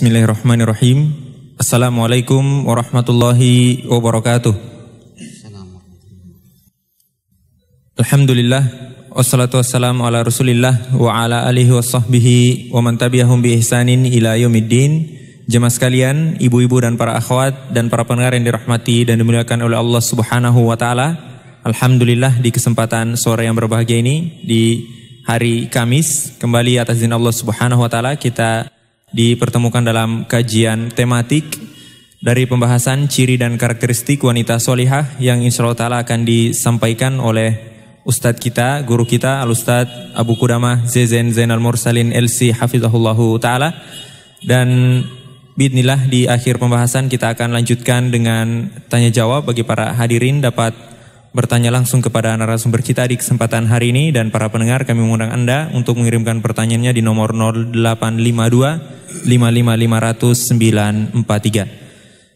Bismillahirrahmanirrahim. Assalamualaikum warahmatullahi wabarakatuh. Alhamdulillah wassalatu wassalamu ala Rasulillah wa ala alihi washabbihi wa man tabi'ahum bi ihsanin ila yaumiddin. Jemaah sekalian, ibu-ibu dan para akhwat dan para pendengar yang dirahmati dan dimuliakan oleh Allah Subhanahu wa taala. Alhamdulillah di kesempatan sore yang berbahagia ini di hari Kamis kembali atas izin Allah Subhanahu wa taala kita dipertemukan dalam kajian tematik dari pembahasan ciri dan karakteristik wanita solihah yang insya Allah ta'ala akan disampaikan oleh Ustadz kita, guru kita, Al-Ustadz Abu Kudama Zezen Zainal Mursalin LC Hafizahullahu ta'ala dan Bidnillah di akhir pembahasan kita akan lanjutkan dengan tanya jawab bagi para hadirin dapat bertanya langsung kepada narasumber kita di kesempatan hari ini dan para pendengar kami mengundang Anda untuk mengirimkan pertanyaannya di nomor 0852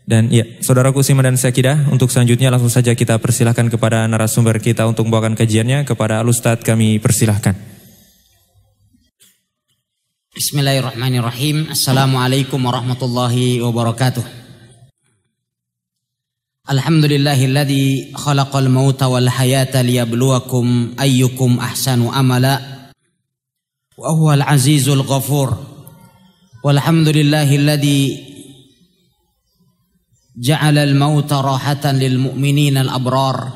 Dan ya, saudaraku Sima dan Syakidah, untuk selanjutnya langsung saja kita persilahkan kepada narasumber kita untuk membawakan kajiannya kepada Alustad kami persilahkan. Bismillahirrahmanirrahim. Assalamualaikum warahmatullahi wabarakatuh. الحمد لله الذي خلق الموت والحياة ليبلوكم أيكم أحسن أملا وهو العزيز الغفور والحمد لله الذي جعل الموت راحة للمؤمنين الأبرار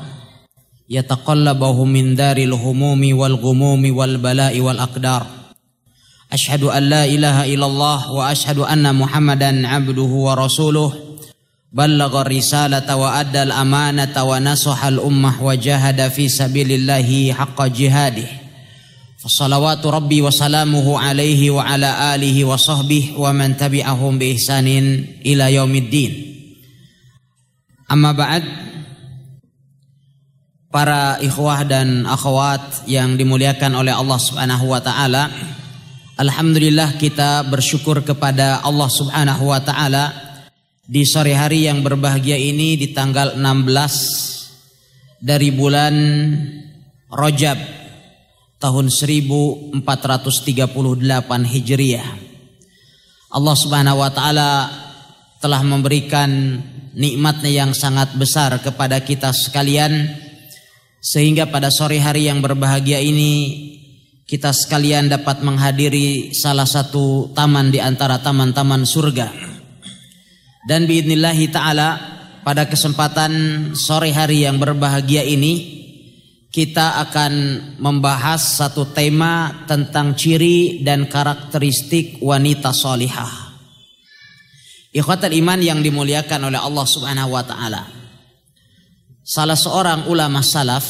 يتقلبهم من دار الهموم والغموم والبلاء والأقدار أشهد أن لا إله إلا الله وأشهد أن محمدا عبده ورسوله balagha risalata wa addal amanata wa nasaha al ummah wa jahada fi sabilillahi haqqa jihadih Salawatu Rabbi wa salamuhu alaihi wa ala alihi wa sahbihi wa man tabi'ahum bi ihsanin ila yaumiddin. Amma ba'd para ikhwah dan akhwat yang dimuliakan oleh Allah Subhanahu wa taala. Alhamdulillah kita bersyukur kepada Allah Subhanahu wa taala di sore hari yang berbahagia ini di tanggal 16 dari bulan Rojab tahun 1438 Hijriah. Allah Subhanahu wa taala telah memberikan nikmatnya yang sangat besar kepada kita sekalian sehingga pada sore hari yang berbahagia ini kita sekalian dapat menghadiri salah satu taman di antara taman-taman surga dan biidnillahi ta'ala pada kesempatan sore hari yang berbahagia ini kita akan membahas satu tema tentang ciri dan karakteristik wanita solihah. Ikhwatan iman yang dimuliakan oleh Allah subhanahu wa ta'ala. Salah seorang ulama salaf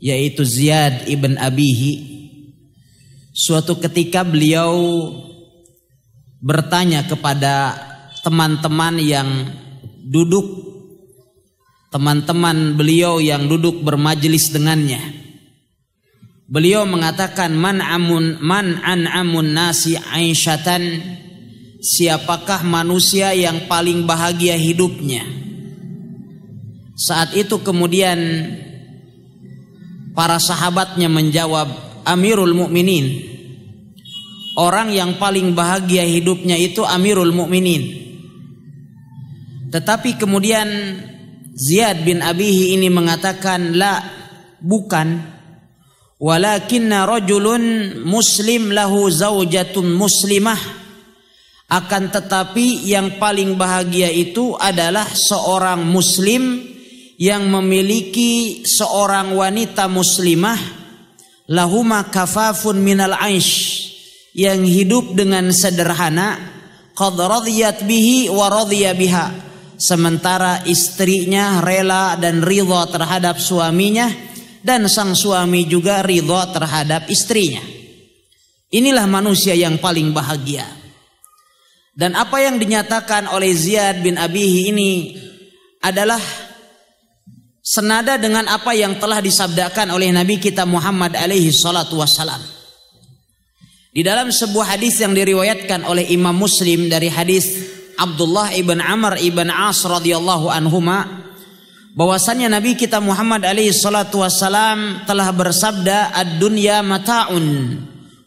yaitu Ziyad ibn Abihi suatu ketika beliau bertanya kepada teman-teman yang duduk teman-teman beliau yang duduk bermajelis dengannya beliau mengatakan man amun man an amun nasi aisyatan siapakah manusia yang paling bahagia hidupnya saat itu kemudian para sahabatnya menjawab Amirul Mukminin orang yang paling bahagia hidupnya itu Amirul Mukminin tetapi kemudian Ziyad bin Abihi ini mengatakan la bukan walakinna rajulun muslim lahu zaujatun muslimah akan tetapi yang paling bahagia itu adalah seorang muslim yang memiliki seorang wanita muslimah lahuma kafafun minal aish yang hidup dengan sederhana qad radiyat bihi wa radiya biha sementara istrinya rela dan ridho terhadap suaminya dan sang suami juga ridho terhadap istrinya. Inilah manusia yang paling bahagia. Dan apa yang dinyatakan oleh Ziyad bin Abihi ini adalah senada dengan apa yang telah disabdakan oleh Nabi kita Muhammad alaihi salatu wassalam. Di dalam sebuah hadis yang diriwayatkan oleh Imam Muslim dari hadis Abdullah ibn Amr ibn As radhiyallahu anhuma bahwasanya Nabi kita Muhammad alaihi salatu wasalam telah bersabda ad-dunya mataun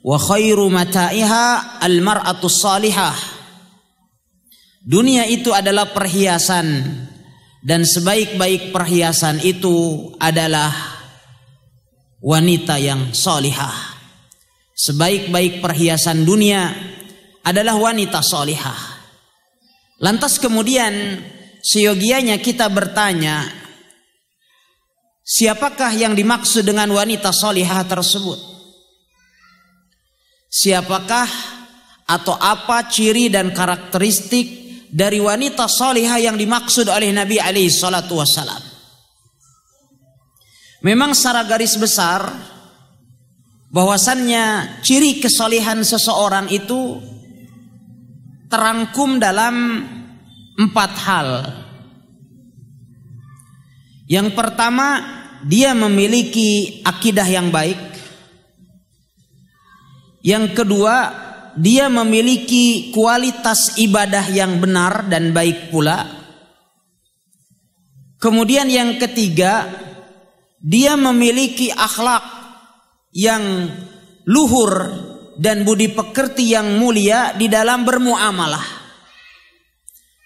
wa khairu mata'iha al-mar'atu salihah Dunia itu adalah perhiasan dan sebaik-baik perhiasan itu adalah wanita yang salihah. Sebaik-baik perhiasan dunia adalah wanita salihah. Lantas kemudian seyogianya kita bertanya, siapakah yang dimaksud dengan wanita solihah tersebut? Siapakah atau apa ciri dan karakteristik dari wanita solihah yang dimaksud oleh Nabi alaihi salatu wassalam? Memang secara garis besar bahwasannya ciri kesolihan seseorang itu terangkum dalam empat hal. Yang pertama, dia memiliki akidah yang baik. Yang kedua, dia memiliki kualitas ibadah yang benar dan baik pula. Kemudian yang ketiga, dia memiliki akhlak yang luhur dan budi pekerti yang mulia di dalam bermuamalah.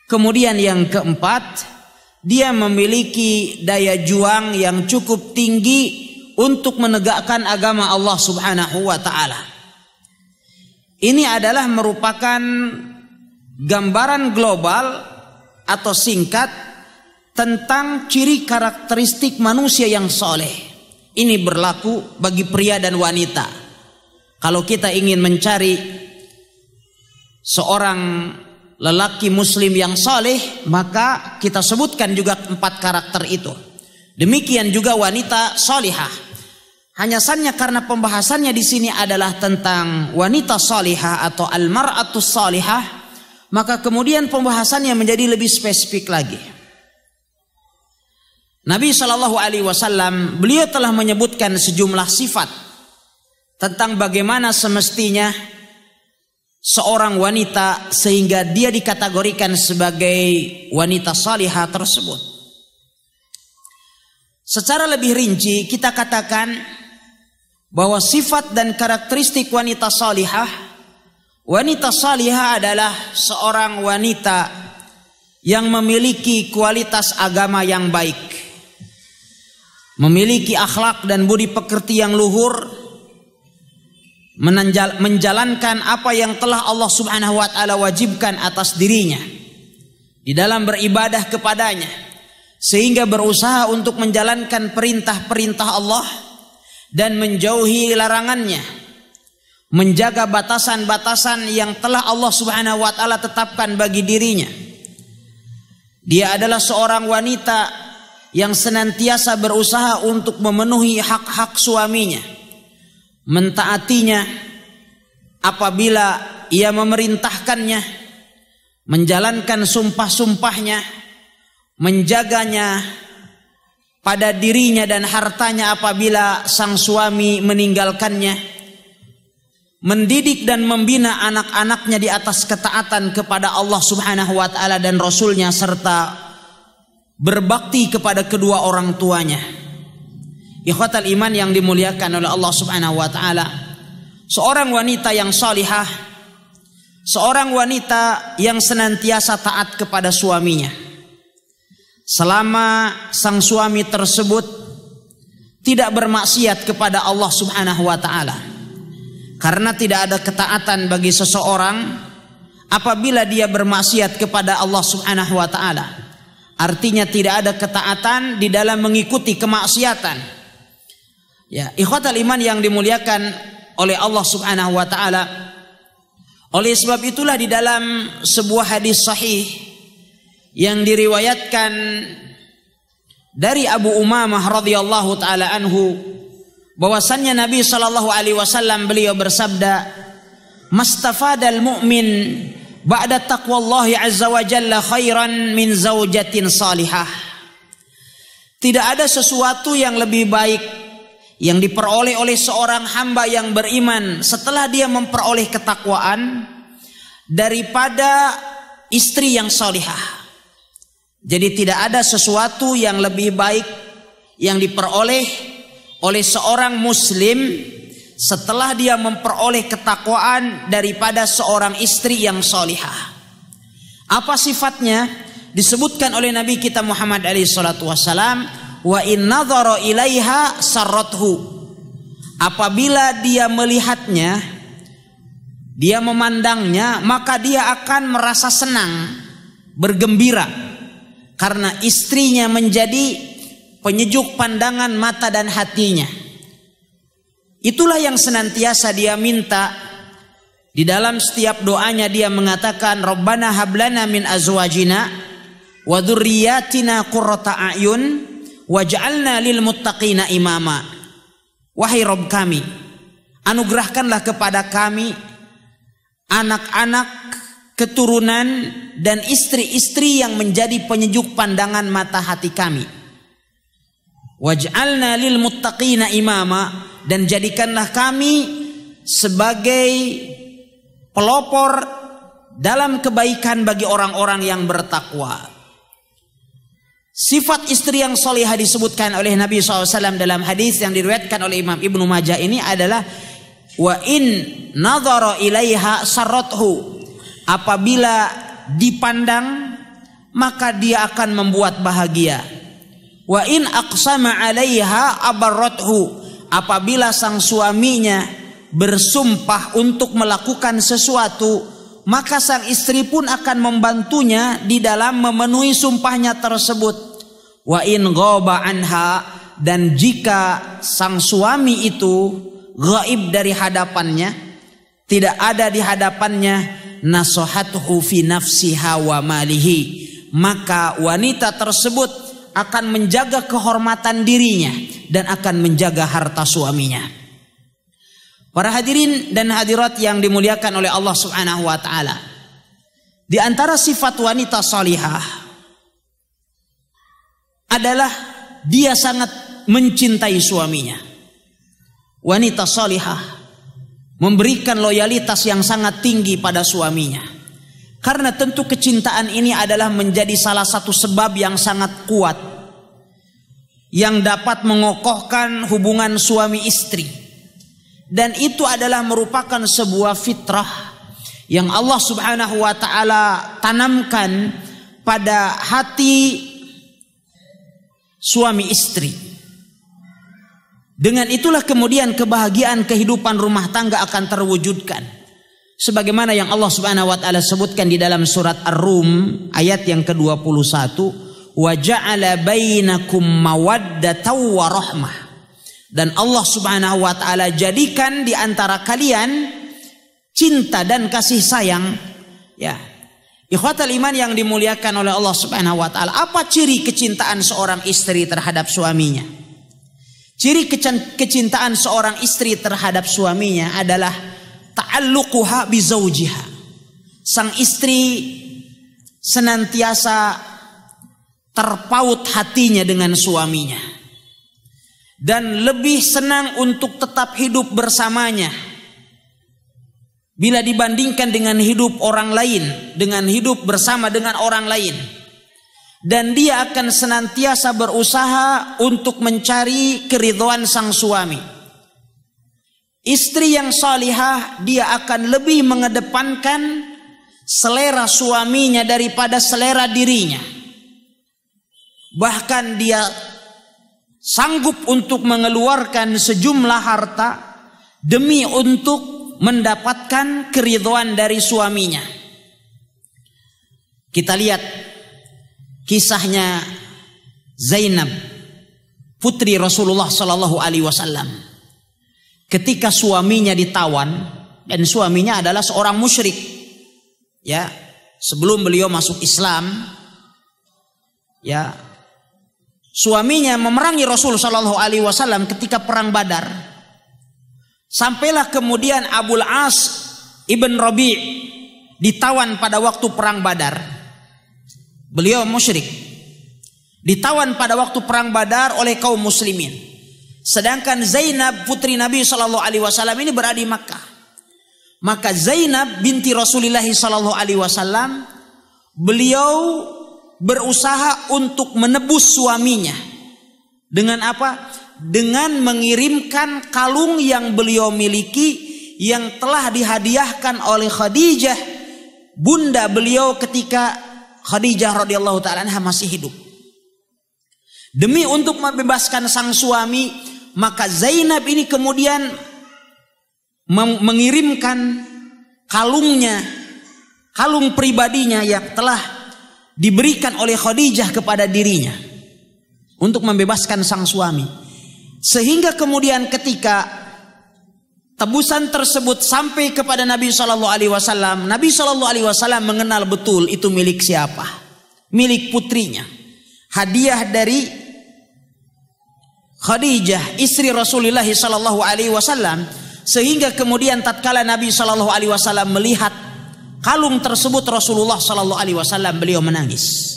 Kemudian yang keempat, dia memiliki daya juang yang cukup tinggi untuk menegakkan agama Allah Subhanahu wa taala. Ini adalah merupakan gambaran global atau singkat tentang ciri karakteristik manusia yang soleh. Ini berlaku bagi pria dan wanita kalau kita ingin mencari seorang lelaki muslim yang soleh, maka kita sebutkan juga empat karakter itu. Demikian juga wanita solihah. Hanya saja karena pembahasannya di sini adalah tentang wanita solihah atau almaratus solihah, maka kemudian pembahasannya menjadi lebih spesifik lagi. Nabi Shallallahu Alaihi Wasallam beliau telah menyebutkan sejumlah sifat tentang bagaimana semestinya seorang wanita sehingga dia dikategorikan sebagai wanita salihah tersebut. Secara lebih rinci kita katakan bahwa sifat dan karakteristik wanita salihah wanita salihah adalah seorang wanita yang memiliki kualitas agama yang baik memiliki akhlak dan budi pekerti yang luhur menanjal, menjalankan apa yang telah Allah Subhanahu wa taala wajibkan atas dirinya di dalam beribadah kepadanya sehingga berusaha untuk menjalankan perintah-perintah Allah dan menjauhi larangannya menjaga batasan-batasan yang telah Allah Subhanahu wa taala tetapkan bagi dirinya dia adalah seorang wanita yang senantiasa berusaha untuk memenuhi hak-hak suaminya mentaatinya apabila ia memerintahkannya menjalankan sumpah-sumpahnya menjaganya pada dirinya dan hartanya apabila sang suami meninggalkannya mendidik dan membina anak-anaknya di atas ketaatan kepada Allah Subhanahu wa taala dan rasulnya serta berbakti kepada kedua orang tuanya Ikhwatal iman yang dimuliakan oleh Allah Subhanahu wa taala. Seorang wanita yang salihah, seorang wanita yang senantiasa taat kepada suaminya. Selama sang suami tersebut tidak bermaksiat kepada Allah Subhanahu wa taala. Karena tidak ada ketaatan bagi seseorang apabila dia bermaksiat kepada Allah Subhanahu wa taala. Artinya tidak ada ketaatan di dalam mengikuti kemaksiatan Ya, ikhwat iman yang dimuliakan oleh Allah Subhanahu wa taala. Oleh sebab itulah di dalam sebuah hadis sahih yang diriwayatkan dari Abu Umamah radhiyallahu taala anhu bahwasannya Nabi sallallahu alaihi wasallam beliau bersabda mastafadal mu'min ba'da taqwallahi azza wa jalla khairan min zaujatin salihah tidak ada sesuatu yang lebih baik yang diperoleh oleh seorang hamba yang beriman setelah dia memperoleh ketakwaan daripada istri yang salihah. Jadi tidak ada sesuatu yang lebih baik yang diperoleh oleh seorang muslim setelah dia memperoleh ketakwaan daripada seorang istri yang salihah. Apa sifatnya? Disebutkan oleh Nabi kita Muhammad alaihi salatu wasalam, wa in ilaiha sarrathu. Apabila dia melihatnya, dia memandangnya, maka dia akan merasa senang, bergembira karena istrinya menjadi penyejuk pandangan mata dan hatinya. Itulah yang senantiasa dia minta di dalam setiap doanya dia mengatakan Rabbana hablana min azwajina wa dzurriyyatina qurrata a'yun waj'alna lil muttaqina imama wahai rob kami anugerahkanlah kepada kami anak-anak keturunan dan istri-istri yang menjadi penyejuk pandangan mata hati kami waj'alna lil muttaqina imama dan jadikanlah kami sebagai pelopor dalam kebaikan bagi orang-orang yang bertakwa. Sifat istri yang solihah disebutkan oleh Nabi SAW dalam hadis yang diriwayatkan oleh Imam Ibnu Majah ini adalah wa in nadhara ilaiha sarothu apabila dipandang maka dia akan membuat bahagia wa in aqsama alaiha abarathu apabila sang suaminya bersumpah untuk melakukan sesuatu maka sang istri pun akan membantunya di dalam memenuhi sumpahnya tersebut Wa in ghaba anha dan jika sang suami itu gaib dari hadapannya, tidak ada di hadapannya nasohatuhu fi nafsiha wa malihi, maka wanita tersebut akan menjaga kehormatan dirinya dan akan menjaga harta suaminya. Para hadirin dan hadirat yang dimuliakan oleh Allah Subhanahu wa taala. Di antara sifat wanita salihah adalah dia sangat mencintai suaminya. Wanita solihah memberikan loyalitas yang sangat tinggi pada suaminya. Karena tentu kecintaan ini adalah menjadi salah satu sebab yang sangat kuat yang dapat mengokohkan hubungan suami istri. Dan itu adalah merupakan sebuah fitrah yang Allah Subhanahu wa taala tanamkan pada hati suami istri. Dengan itulah kemudian kebahagiaan kehidupan rumah tangga akan terwujudkan. Sebagaimana yang Allah Subhanahu wa taala sebutkan di dalam surat Ar-Rum ayat yang ke-21, "Wa ja'ala bainakum mawaddatan wa rahmah." Dan Allah Subhanahu wa taala jadikan di antara kalian cinta dan kasih sayang. Ya, Ikhwatal iman yang dimuliakan oleh Allah Subhanahu wa taala, apa ciri kecintaan seorang istri terhadap suaminya? Ciri kecintaan seorang istri terhadap suaminya adalah ta'alluquha bi Sang istri senantiasa terpaut hatinya dengan suaminya dan lebih senang untuk tetap hidup bersamanya bila dibandingkan dengan hidup orang lain, dengan hidup bersama dengan orang lain, dan dia akan senantiasa berusaha untuk mencari keriduan sang suami. Istri yang salihah dia akan lebih mengedepankan selera suaminya daripada selera dirinya. Bahkan dia sanggup untuk mengeluarkan sejumlah harta demi untuk mendapatkan keriduan dari suaminya. Kita lihat kisahnya Zainab putri Rasulullah sallallahu alaihi wasallam. Ketika suaminya ditawan dan suaminya adalah seorang musyrik. Ya, sebelum beliau masuk Islam ya suaminya memerangi Rasulullah sallallahu alaihi wasallam ketika perang Badar Sampailah kemudian Abul As ibn Rabi ditawan pada waktu perang Badar. Beliau musyrik. Ditawan pada waktu perang Badar oleh kaum muslimin. Sedangkan Zainab putri Nabi Shallallahu alaihi wasallam ini berada di Makkah. Maka Zainab binti Rasulullah Shallallahu alaihi wasallam beliau berusaha untuk menebus suaminya. Dengan apa? dengan mengirimkan kalung yang beliau miliki yang telah dihadiahkan oleh Khadijah bunda beliau ketika Khadijah radhiyallahu taala masih hidup. Demi untuk membebaskan sang suami, maka Zainab ini kemudian mengirimkan kalungnya, kalung pribadinya yang telah diberikan oleh Khadijah kepada dirinya untuk membebaskan sang suami. Sehingga kemudian ketika tebusan tersebut sampai kepada Nabi Shallallahu Alaihi Wasallam, Nabi Shallallahu Alaihi Wasallam mengenal betul itu milik siapa, milik putrinya, hadiah dari Khadijah istri Rasulullah Shallallahu Alaihi Wasallam, sehingga kemudian tatkala Nabi Shallallahu Alaihi Wasallam melihat kalung tersebut Rasulullah Shallallahu Alaihi Wasallam beliau menangis,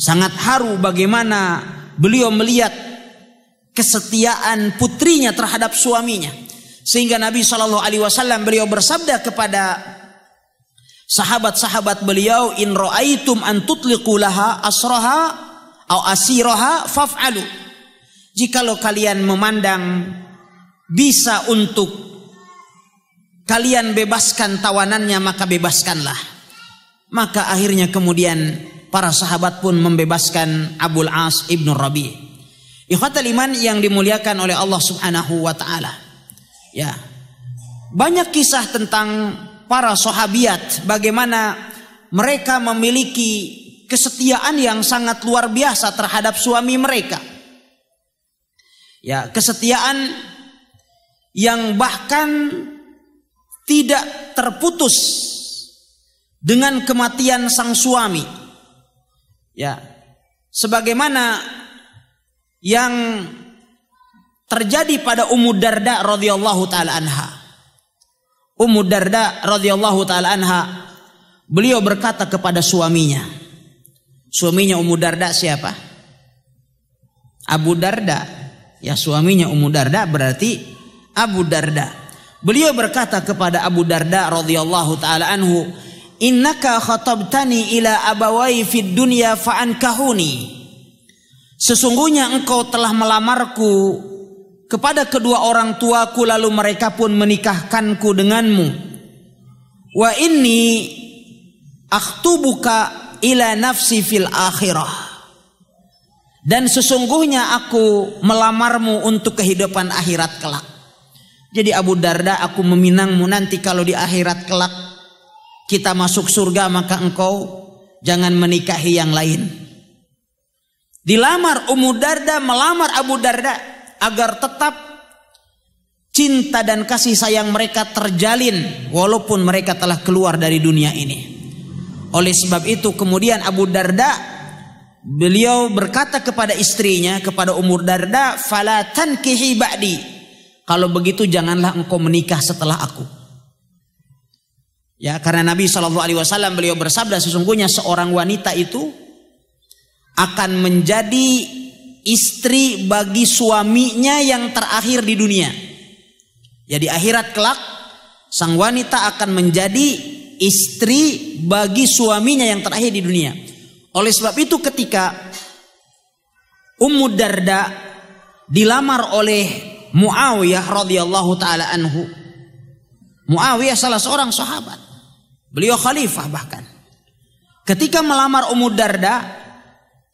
sangat haru bagaimana beliau melihat kesetiaan putrinya terhadap suaminya. Sehingga Nabi Shallallahu Alaihi Wasallam beliau bersabda kepada sahabat-sahabat beliau, In ro'aitum antutliqu laha asroha au asiroha faf'alu. Jikalau kalian memandang bisa untuk kalian bebaskan tawanannya maka bebaskanlah. Maka akhirnya kemudian para sahabat pun membebaskan Abul As ibn Rabi' Ikhwatal iman yang dimuliakan oleh Allah Subhanahu wa taala. Ya. Banyak kisah tentang para sahabiat bagaimana mereka memiliki kesetiaan yang sangat luar biasa terhadap suami mereka. Ya, kesetiaan yang bahkan tidak terputus dengan kematian sang suami. Ya. Sebagaimana yang terjadi pada Ummu Darda radhiyallahu taala anha. Ummu Darda radhiyallahu taala anha beliau berkata kepada suaminya. Suaminya Ummu Darda siapa? Abu Darda. Ya suaminya Ummu Darda berarti Abu Darda. Beliau berkata kepada Abu Darda radhiyallahu taala anhu, "Innaka khatabtani ila abawai fid dunya fa ankahuni." Sesungguhnya engkau telah melamarku kepada kedua orang tuaku lalu mereka pun menikahkanku denganmu. Wa inni akhtubuka ila nafsi fil akhirah. Dan sesungguhnya aku melamarmu untuk kehidupan akhirat kelak. Jadi Abu Darda aku meminangmu nanti kalau di akhirat kelak kita masuk surga maka engkau jangan menikahi yang lain. Dilamar Ummu Darda melamar Abu Darda agar tetap cinta dan kasih sayang mereka terjalin walaupun mereka telah keluar dari dunia ini. Oleh sebab itu kemudian Abu Darda beliau berkata kepada istrinya kepada Ummu Darda, "Fala tankihi ba'di." Kalau begitu janganlah engkau menikah setelah aku. Ya, karena Nabi Shallallahu Alaihi Wasallam beliau bersabda sesungguhnya seorang wanita itu akan menjadi istri bagi suaminya yang terakhir di dunia. Jadi ya, akhirat kelak sang wanita akan menjadi istri bagi suaminya yang terakhir di dunia. Oleh sebab itu ketika Ummu Darda dilamar oleh Muawiyah radhiyallahu taala anhu. Muawiyah salah seorang sahabat. Beliau khalifah bahkan. Ketika melamar Ummu Darda,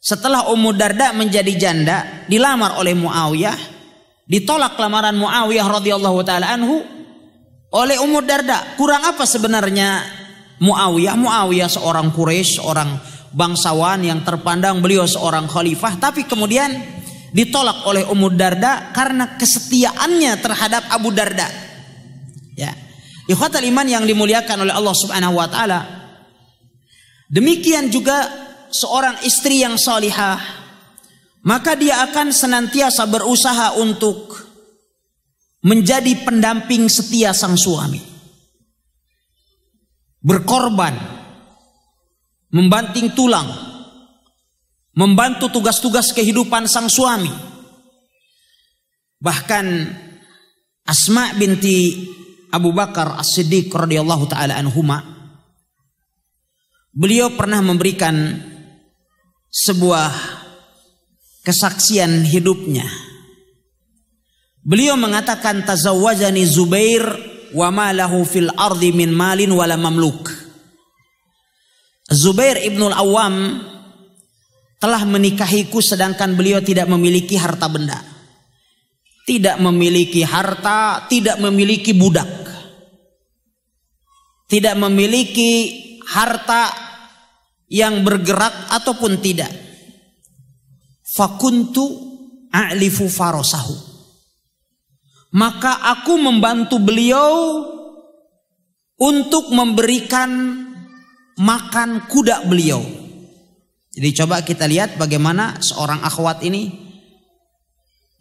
setelah Ummu Darda menjadi janda dilamar oleh Muawiyah ditolak lamaran Muawiyah radhiyallahu taala anhu oleh Ummu Darda kurang apa sebenarnya Muawiyah Muawiyah seorang Quraisy seorang bangsawan yang terpandang beliau seorang khalifah tapi kemudian ditolak oleh Ummu Darda karena kesetiaannya terhadap Abu Darda ya ikhwatal iman yang dimuliakan oleh Allah Subhanahu wa taala demikian juga seorang istri yang solihah maka dia akan senantiasa berusaha untuk menjadi pendamping setia sang suami. Berkorban, membanting tulang, membantu tugas-tugas kehidupan sang suami. Bahkan Asma binti Abu Bakar As-Siddiq radhiyallahu taala anhuma beliau pernah memberikan sebuah kesaksian hidupnya. Beliau mengatakan tazawwajani Zubair wa ma lahu fil ardi min malin wala mamluk. Zubair ibnul Awam telah menikahiku sedangkan beliau tidak memiliki harta benda. Tidak memiliki harta, tidak memiliki budak. Tidak memiliki harta, yang bergerak ataupun tidak. Fakuntu a'lifu farosahu. Maka aku membantu beliau untuk memberikan makan kuda beliau. Jadi coba kita lihat bagaimana seorang akhwat ini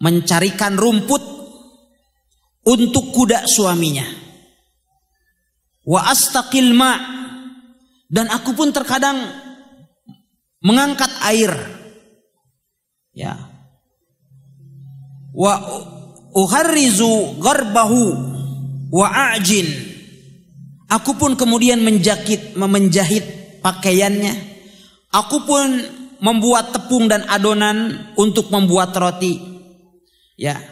mencarikan rumput untuk kuda suaminya. Wa astaqil ma' Dan aku pun terkadang mengangkat air. Ya. Wa uharrizu garbahu wa ajin. Aku pun kemudian menjakit, memenjahit pakaiannya. Aku pun membuat tepung dan adonan untuk membuat roti. Ya.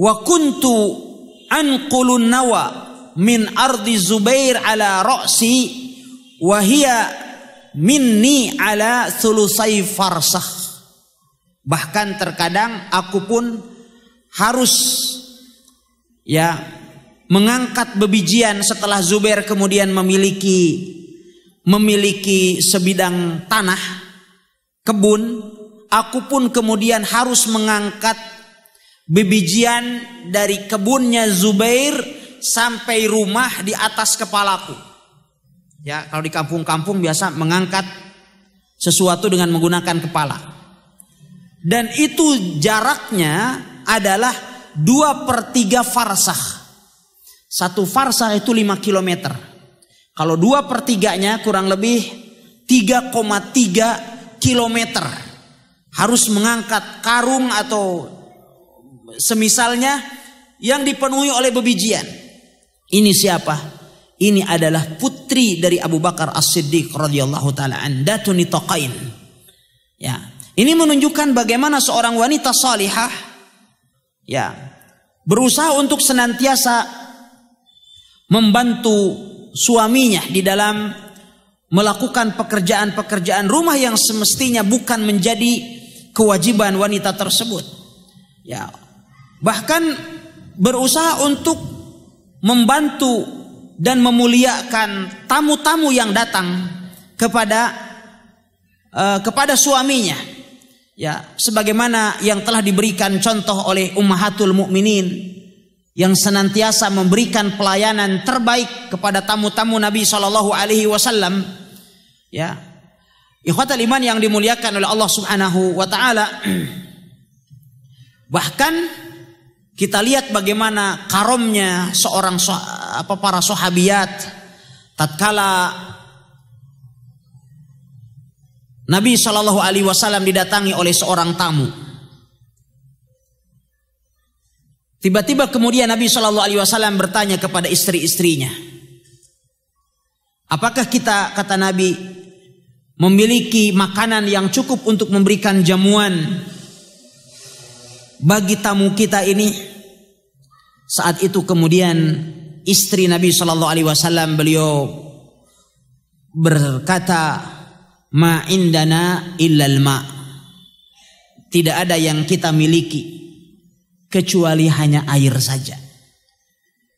Wa kuntu anqulun nawa min ardi Zubair ala ra'si wahia minni ala sulusai farsah bahkan terkadang aku pun harus ya mengangkat bebijian setelah Zubair kemudian memiliki memiliki sebidang tanah kebun aku pun kemudian harus mengangkat bebijian dari kebunnya Zubair sampai rumah di atas kepalaku Ya, kalau di kampung-kampung biasa mengangkat sesuatu dengan menggunakan kepala. Dan itu jaraknya adalah dua per 3 farsah. Satu farsah itu 5 kilometer. Kalau dua per 3-nya kurang lebih 3,3 kilometer. Harus mengangkat karung atau semisalnya yang dipenuhi oleh bebijian. Ini siapa? ini adalah putri dari Abu Bakar As-Siddiq radhiyallahu taala an Datun Ya. Ini menunjukkan bagaimana seorang wanita salihah ya berusaha untuk senantiasa membantu suaminya di dalam melakukan pekerjaan-pekerjaan rumah yang semestinya bukan menjadi kewajiban wanita tersebut. Ya. Bahkan berusaha untuk membantu dan memuliakan tamu-tamu yang datang kepada uh, kepada suaminya ya sebagaimana yang telah diberikan contoh oleh ummahatul mukminin yang senantiasa memberikan pelayanan terbaik kepada tamu-tamu Nabi Shallallahu Alaihi Wasallam ya ikhwatul iman yang dimuliakan oleh Allah Subhanahu Wa Taala bahkan kita lihat bagaimana karomnya seorang apa para sahabiat tatkala Nabi Shallallahu alaihi wasallam didatangi oleh seorang tamu. Tiba-tiba kemudian Nabi Shallallahu alaihi wasallam bertanya kepada istri-istrinya. Apakah kita kata Nabi memiliki makanan yang cukup untuk memberikan jamuan bagi tamu kita ini? Saat itu kemudian istri Nabi Shallallahu Alaihi Wasallam beliau berkata ma'indana illal ma tidak ada yang kita miliki kecuali hanya air saja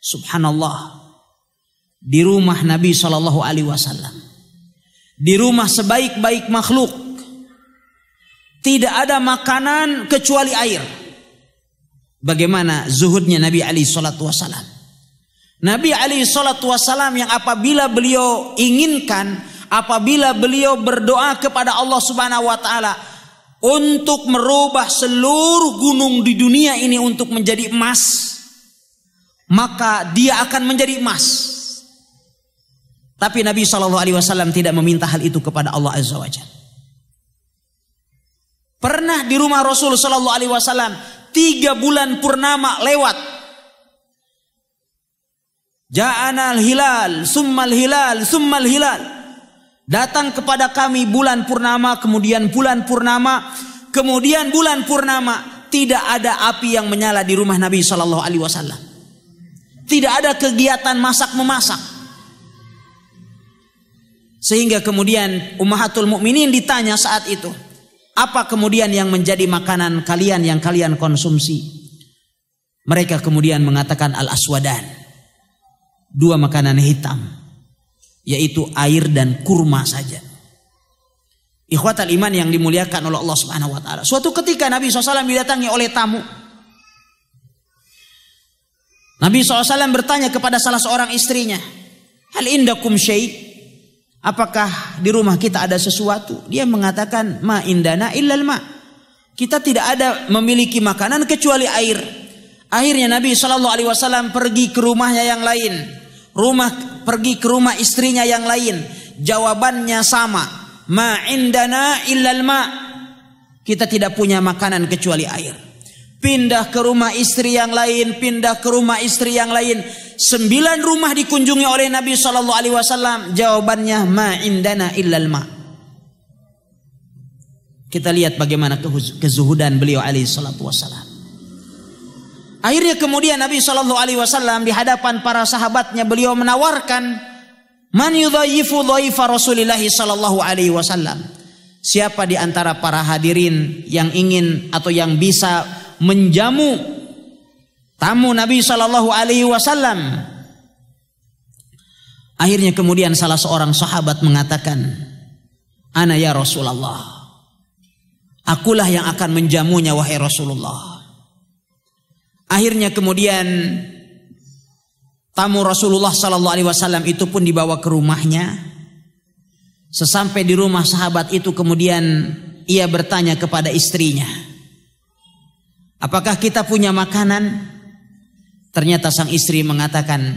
subhanallah di rumah Nabi Shallallahu Alaihi Wasallam di rumah sebaik-baik makhluk tidak ada makanan kecuali air bagaimana zuhudnya Nabi Ali Shallallahu Wasallam Nabi Ali Shallallahu wasalam yang apabila beliau inginkan, apabila beliau berdoa kepada Allah Subhanahu wa taala untuk merubah seluruh gunung di dunia ini untuk menjadi emas, maka dia akan menjadi emas. Tapi Nabi Shallallahu Alaihi Wasallam tidak meminta hal itu kepada Allah Azza Wajalla. Pernah di rumah Rasul Shallallahu Alaihi Wasallam tiga bulan purnama lewat al hilal, summal hilal, summal hilal. Datang kepada kami bulan purnama, kemudian bulan purnama, kemudian bulan purnama. Tidak ada api yang menyala di rumah Nabi Shallallahu Alaihi Wasallam. Tidak ada kegiatan masak memasak. Sehingga kemudian Ummahatul Mukminin ditanya saat itu, apa kemudian yang menjadi makanan kalian yang kalian konsumsi? Mereka kemudian mengatakan al-aswadan dua makanan hitam yaitu air dan kurma saja. Ikhwatal iman yang dimuliakan oleh Allah Subhanahu wa taala. Suatu ketika Nabi SAW didatangi oleh tamu. Nabi SAW bertanya kepada salah seorang istrinya, "Hal indakum syai?" Apakah di rumah kita ada sesuatu? Dia mengatakan, "Ma indana illal ma." Kita tidak ada memiliki makanan kecuali air. Akhirnya Nabi saw pergi ke rumahnya yang lain rumah pergi ke rumah istrinya yang lain jawabannya sama ma indana illal ma kita tidak punya makanan kecuali air pindah ke rumah istri yang lain pindah ke rumah istri yang lain sembilan rumah dikunjungi oleh Nabi Shallallahu Alaihi Wasallam jawabannya ma indana illal ma kita lihat bagaimana kezuhudan beliau alaihi salatu wasallam Akhirnya kemudian Nabi Shallallahu Alaihi Wasallam di hadapan para sahabatnya beliau menawarkan man yudayifu dhaifa Shallallahu Alaihi Wasallam. Siapa di antara para hadirin yang ingin atau yang bisa menjamu tamu Nabi Shallallahu Alaihi Wasallam? Akhirnya kemudian salah seorang sahabat mengatakan, Ana ya Rasulullah. Akulah yang akan menjamunya wahai Rasulullah. Akhirnya kemudian tamu Rasulullah Sallallahu Alaihi Wasallam itu pun dibawa ke rumahnya. Sesampai di rumah sahabat itu kemudian ia bertanya kepada istrinya. Apakah kita punya makanan? Ternyata sang istri mengatakan,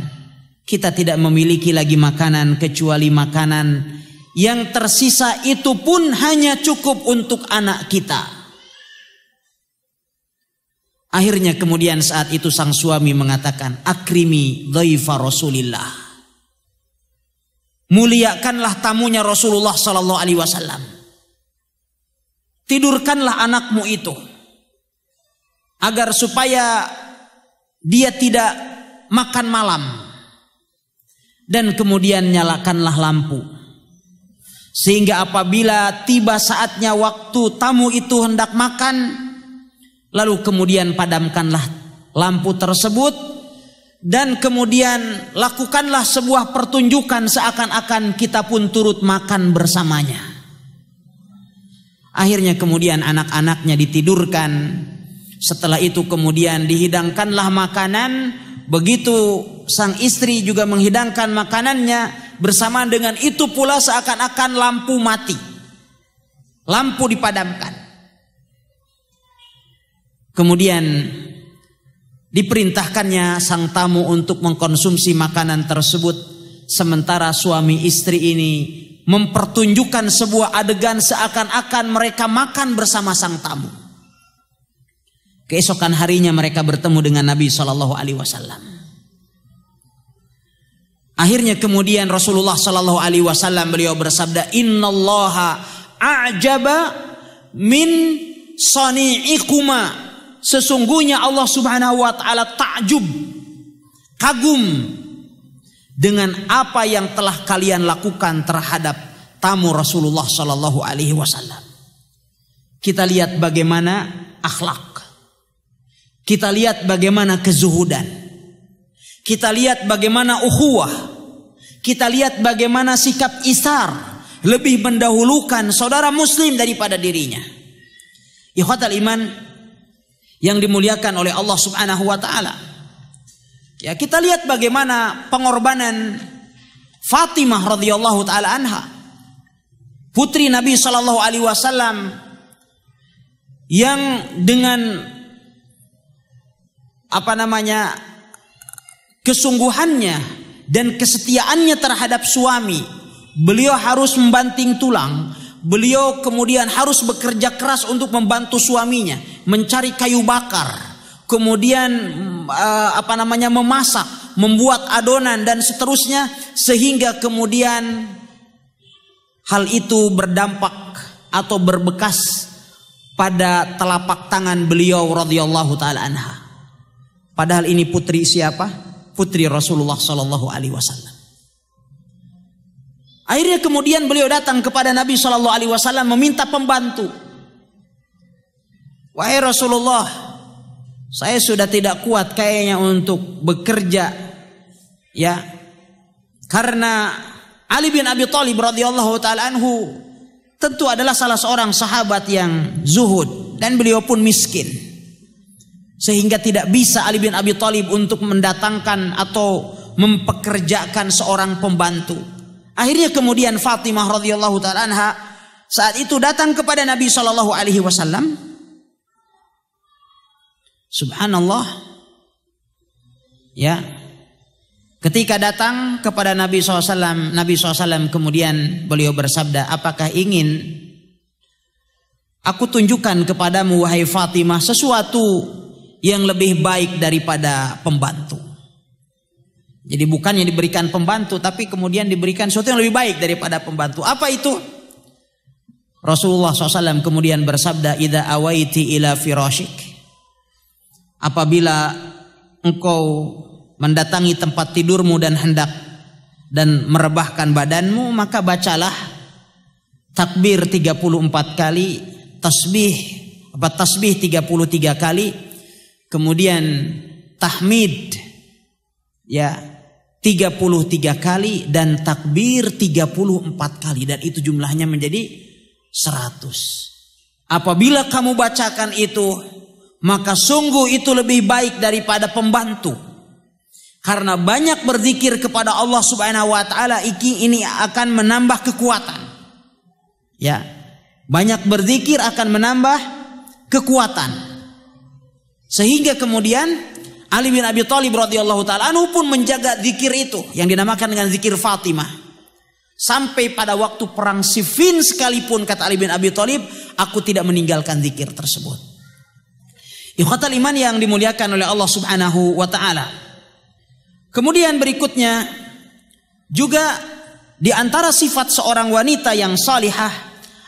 kita tidak memiliki lagi makanan kecuali makanan yang tersisa itu pun hanya cukup untuk anak kita. Akhirnya kemudian saat itu sang suami mengatakan, "Akrimi dhaifa Rasulillah." Muliakanlah tamunya Rasulullah sallallahu alaihi wasallam. Tidurkanlah anakmu itu agar supaya dia tidak makan malam. Dan kemudian nyalakanlah lampu. Sehingga apabila tiba saatnya waktu tamu itu hendak makan, Lalu kemudian padamkanlah lampu tersebut dan kemudian lakukanlah sebuah pertunjukan seakan-akan kita pun turut makan bersamanya. Akhirnya kemudian anak-anaknya ditidurkan. Setelah itu kemudian dihidangkanlah makanan. Begitu sang istri juga menghidangkan makanannya bersamaan dengan itu pula seakan-akan lampu mati. Lampu dipadamkan. Kemudian diperintahkannya sang tamu untuk mengkonsumsi makanan tersebut sementara suami istri ini mempertunjukkan sebuah adegan seakan-akan mereka makan bersama sang tamu. Keesokan harinya mereka bertemu dengan Nabi Shallallahu Alaihi Wasallam. Akhirnya kemudian Rasulullah Shallallahu Alaihi Wasallam beliau bersabda, Inna Innallaha ajaba min soni'ikuma sesungguhnya Allah Subhanahu wa taala takjub kagum dengan apa yang telah kalian lakukan terhadap tamu Rasulullah sallallahu alaihi wasallam. Kita lihat bagaimana akhlak. Kita lihat bagaimana kezuhudan. Kita lihat bagaimana ukhuwah. Kita lihat bagaimana sikap isar lebih mendahulukan saudara muslim daripada dirinya. Ikhwatal iman yang dimuliakan oleh Allah Subhanahu wa taala. Ya, kita lihat bagaimana pengorbanan Fatimah radhiyallahu taala anha putri Nabi sallallahu alaihi wasallam yang dengan apa namanya kesungguhannya dan kesetiaannya terhadap suami beliau harus membanting tulang Beliau kemudian harus bekerja keras untuk membantu suaminya, mencari kayu bakar, kemudian eh, apa namanya memasak, membuat adonan dan seterusnya sehingga kemudian hal itu berdampak atau berbekas pada telapak tangan beliau radhiyallahu taala anha. Padahal ini putri siapa? Putri Rasulullah sallallahu alaihi wasallam. Akhirnya kemudian beliau datang kepada Nabi Shallallahu Alaihi Wasallam meminta pembantu. Wahai Rasulullah, saya sudah tidak kuat kayaknya untuk bekerja, ya, karena Ali bin Abi Thalib radhiyallahu taala tentu adalah salah seorang sahabat yang zuhud dan beliau pun miskin. Sehingga tidak bisa Ali bin Abi Thalib untuk mendatangkan atau mempekerjakan seorang pembantu. Akhirnya kemudian Fatimah radhiyallahu taala anha saat itu datang kepada Nabi sallallahu alaihi wasallam. Subhanallah. Ya. Ketika datang kepada Nabi SAW, Nabi SAW kemudian beliau bersabda, apakah ingin aku tunjukkan kepadamu wahai Fatimah sesuatu yang lebih baik daripada pembantu? Jadi bukan yang diberikan pembantu tapi kemudian diberikan sesuatu yang lebih baik daripada pembantu. Apa itu? Rasulullah SAW kemudian bersabda, ida awaiti ila firashik." Apabila engkau mendatangi tempat tidurmu dan hendak dan merebahkan badanmu, maka bacalah takbir 34 kali, tasbih apa tasbih 33 kali, kemudian tahmid ya 33 kali dan takbir 34 kali dan itu jumlahnya menjadi 100. Apabila kamu bacakan itu maka sungguh itu lebih baik daripada pembantu. Karena banyak berzikir kepada Allah Subhanahu wa taala ini akan menambah kekuatan. Ya. Banyak berzikir akan menambah kekuatan. Sehingga kemudian Ali bin Abi Thalib radhiyallahu taala anu pun menjaga zikir itu yang dinamakan dengan zikir Fatimah. Sampai pada waktu perang Siffin sekalipun kata Ali bin Abi Thalib, aku tidak meninggalkan zikir tersebut. Ikhwatal iman yang dimuliakan oleh Allah Subhanahu wa taala. Kemudian berikutnya juga di antara sifat seorang wanita yang salihah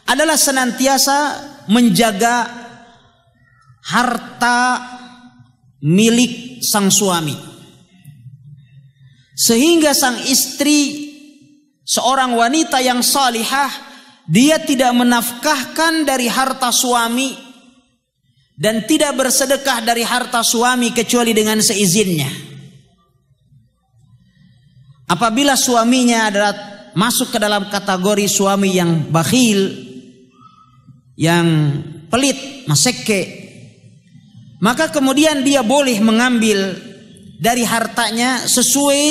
adalah senantiasa menjaga harta milik sang suami. Sehingga sang istri seorang wanita yang salihah dia tidak menafkahkan dari harta suami dan tidak bersedekah dari harta suami kecuali dengan seizinnya. Apabila suaminya adalah masuk ke dalam kategori suami yang bakhil, yang pelit, maseke, maka kemudian dia boleh mengambil dari hartanya sesuai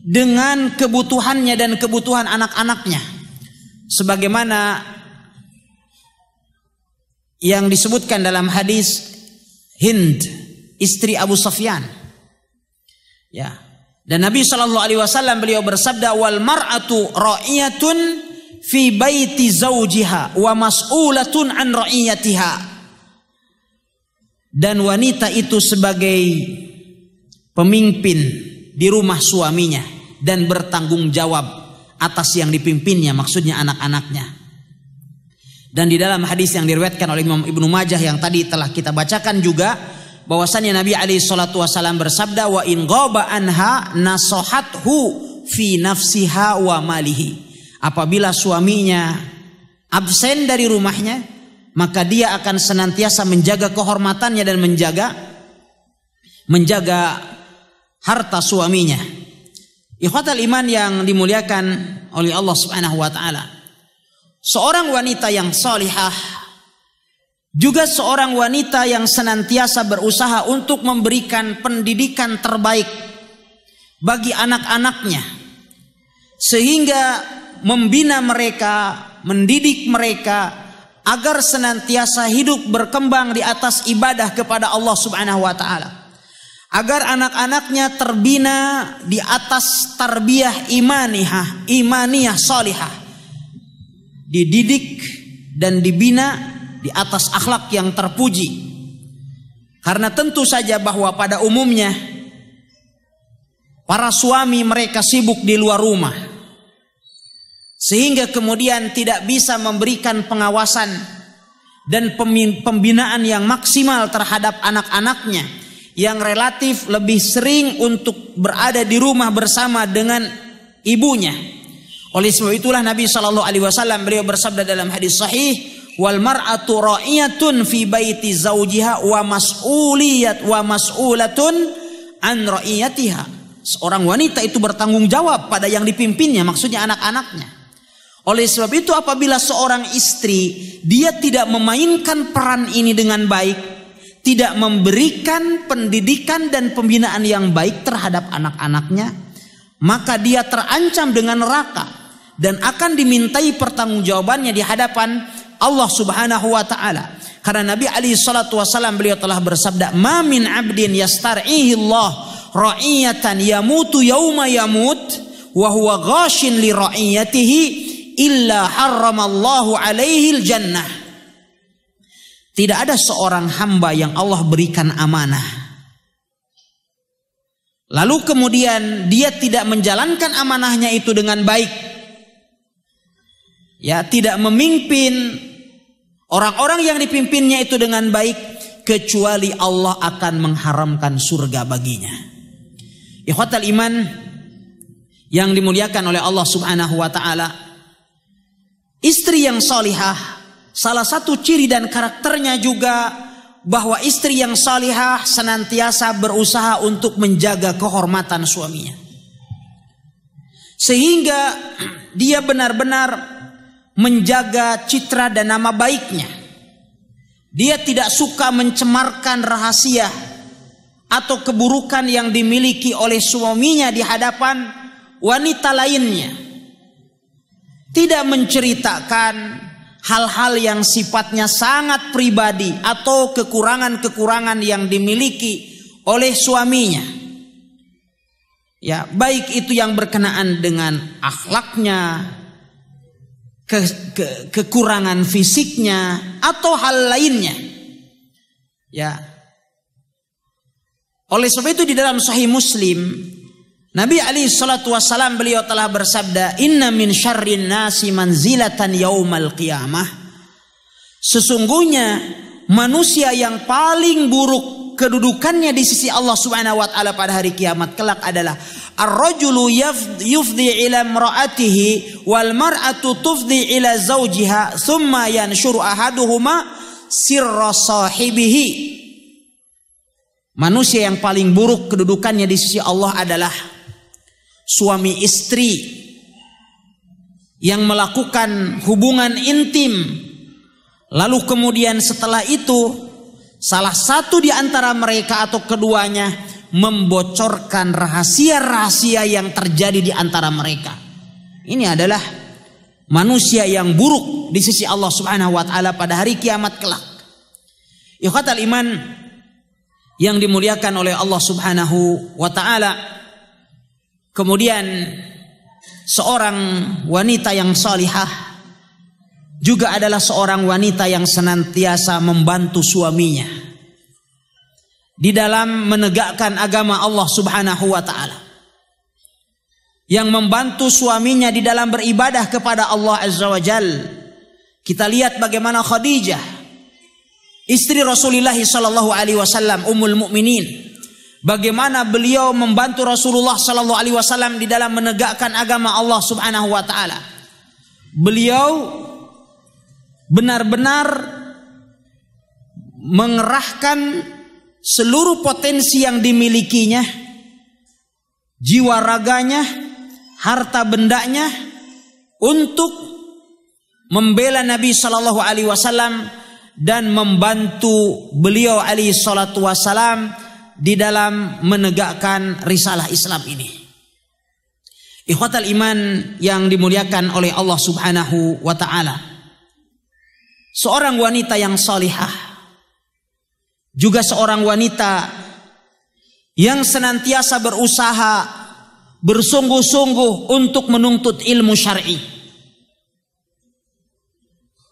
dengan kebutuhannya dan kebutuhan anak-anaknya sebagaimana yang disebutkan dalam hadis Hind istri Abu Sufyan ya dan Nabi Shallallahu Alaihi Wasallam beliau bersabda wal mar'atu ra'iyatun fi baiti zaujiha wa mas'ulatun an ra'iyatiha dan wanita itu sebagai pemimpin di rumah suaminya dan bertanggung jawab atas yang dipimpinnya maksudnya anak-anaknya dan di dalam hadis yang diriwayatkan oleh Imam Ibnu Majah yang tadi telah kita bacakan juga bahwasanya Nabi alaihi wasallam bersabda wa in ghaba anha nasohathu fi nafsiha wa malihi apabila suaminya absen dari rumahnya maka dia akan senantiasa menjaga kehormatannya dan menjaga menjaga harta suaminya. Ikhwatal iman yang dimuliakan oleh Allah Subhanahu wa taala. Seorang wanita yang salihah juga seorang wanita yang senantiasa berusaha untuk memberikan pendidikan terbaik bagi anak-anaknya sehingga membina mereka, mendidik mereka agar senantiasa hidup berkembang di atas ibadah kepada Allah Subhanahu wa taala. Agar anak-anaknya terbina di atas tarbiyah imaniyah, imaniyah solihah, Dididik dan dibina di atas akhlak yang terpuji. Karena tentu saja bahwa pada umumnya para suami mereka sibuk di luar rumah sehingga kemudian tidak bisa memberikan pengawasan dan pembinaan yang maksimal terhadap anak-anaknya yang relatif lebih sering untuk berada di rumah bersama dengan ibunya. Oleh sebab itulah Nabi Shallallahu Alaihi Wasallam beliau bersabda dalam hadis sahih, wal mar'atu ra'iyatun fi baiti zaujiha wa mas'uliyat wa mas'ulatun an ra'iyatiha. Seorang wanita itu bertanggung jawab pada yang dipimpinnya, maksudnya anak-anaknya. Oleh sebab itu apabila seorang istri dia tidak memainkan peran ini dengan baik, tidak memberikan pendidikan dan pembinaan yang baik terhadap anak-anaknya, maka dia terancam dengan neraka dan akan dimintai pertanggungjawabannya di hadapan Allah Subhanahu wa taala. Karena Nabi Ali salatu wasallam beliau telah bersabda, "Mamin abdin yastar'ihi Allah ra'iyatan yamutu yauma yamut wa huwa ghashin li ra'iyatihi." illa harramallahu alaihi jannah. Tidak ada seorang hamba yang Allah berikan amanah. Lalu kemudian dia tidak menjalankan amanahnya itu dengan baik. Ya, tidak memimpin orang-orang yang dipimpinnya itu dengan baik kecuali Allah akan mengharamkan surga baginya. Ikhwatal iman yang dimuliakan oleh Allah Subhanahu wa taala, Istri yang solihah, salah satu ciri dan karakternya juga bahwa istri yang salihah senantiasa berusaha untuk menjaga kehormatan suaminya. Sehingga dia benar-benar menjaga citra dan nama baiknya. Dia tidak suka mencemarkan rahasia atau keburukan yang dimiliki oleh suaminya di hadapan wanita lainnya tidak menceritakan hal-hal yang sifatnya sangat pribadi atau kekurangan-kekurangan yang dimiliki oleh suaminya. Ya, baik itu yang berkenaan dengan akhlaknya, ke, ke, kekurangan fisiknya atau hal lainnya. Ya. Oleh sebab itu di dalam Sahih Muslim Nabi Ali salatu wasalam beliau telah bersabda, "Inna min syarrin nasi manzilatan yaumal qiyamah." Sesungguhnya manusia yang paling buruk kedudukannya di sisi Allah Subhanahu wa taala pada hari kiamat kelak adalah ar-rajulu yufdi ila imra'atihi wal mar'atu tufdi ila zawjiha thumma yanshuru ahaduhuma sirra sahibihi. Manusia yang paling buruk kedudukannya di sisi Allah adalah suami istri yang melakukan hubungan intim lalu kemudian setelah itu salah satu di antara mereka atau keduanya membocorkan rahasia-rahasia yang terjadi di antara mereka. Ini adalah manusia yang buruk di sisi Allah Subhanahu wa taala pada hari kiamat kelak. Ikhatul iman yang dimuliakan oleh Allah Subhanahu wa taala, Kemudian seorang wanita yang salihah juga adalah seorang wanita yang senantiasa membantu suaminya di dalam menegakkan agama Allah Subhanahu wa taala. Yang membantu suaminya di dalam beribadah kepada Allah Azza wa Jal. Kita lihat bagaimana Khadijah istri Rasulullah sallallahu alaihi wasallam ummul mukminin bagaimana beliau membantu Rasulullah sallallahu alaihi wasallam di dalam menegakkan agama Allah Subhanahu wa taala. Beliau benar-benar mengerahkan seluruh potensi yang dimilikinya, jiwa raganya, harta bendanya untuk membela Nabi sallallahu alaihi wasallam dan membantu beliau alaihi wasallam di dalam menegakkan risalah Islam ini. Ikhwatal iman yang dimuliakan oleh Allah Subhanahu wa taala. Seorang wanita yang salihah juga seorang wanita yang senantiasa berusaha bersungguh-sungguh untuk menuntut ilmu syar'i.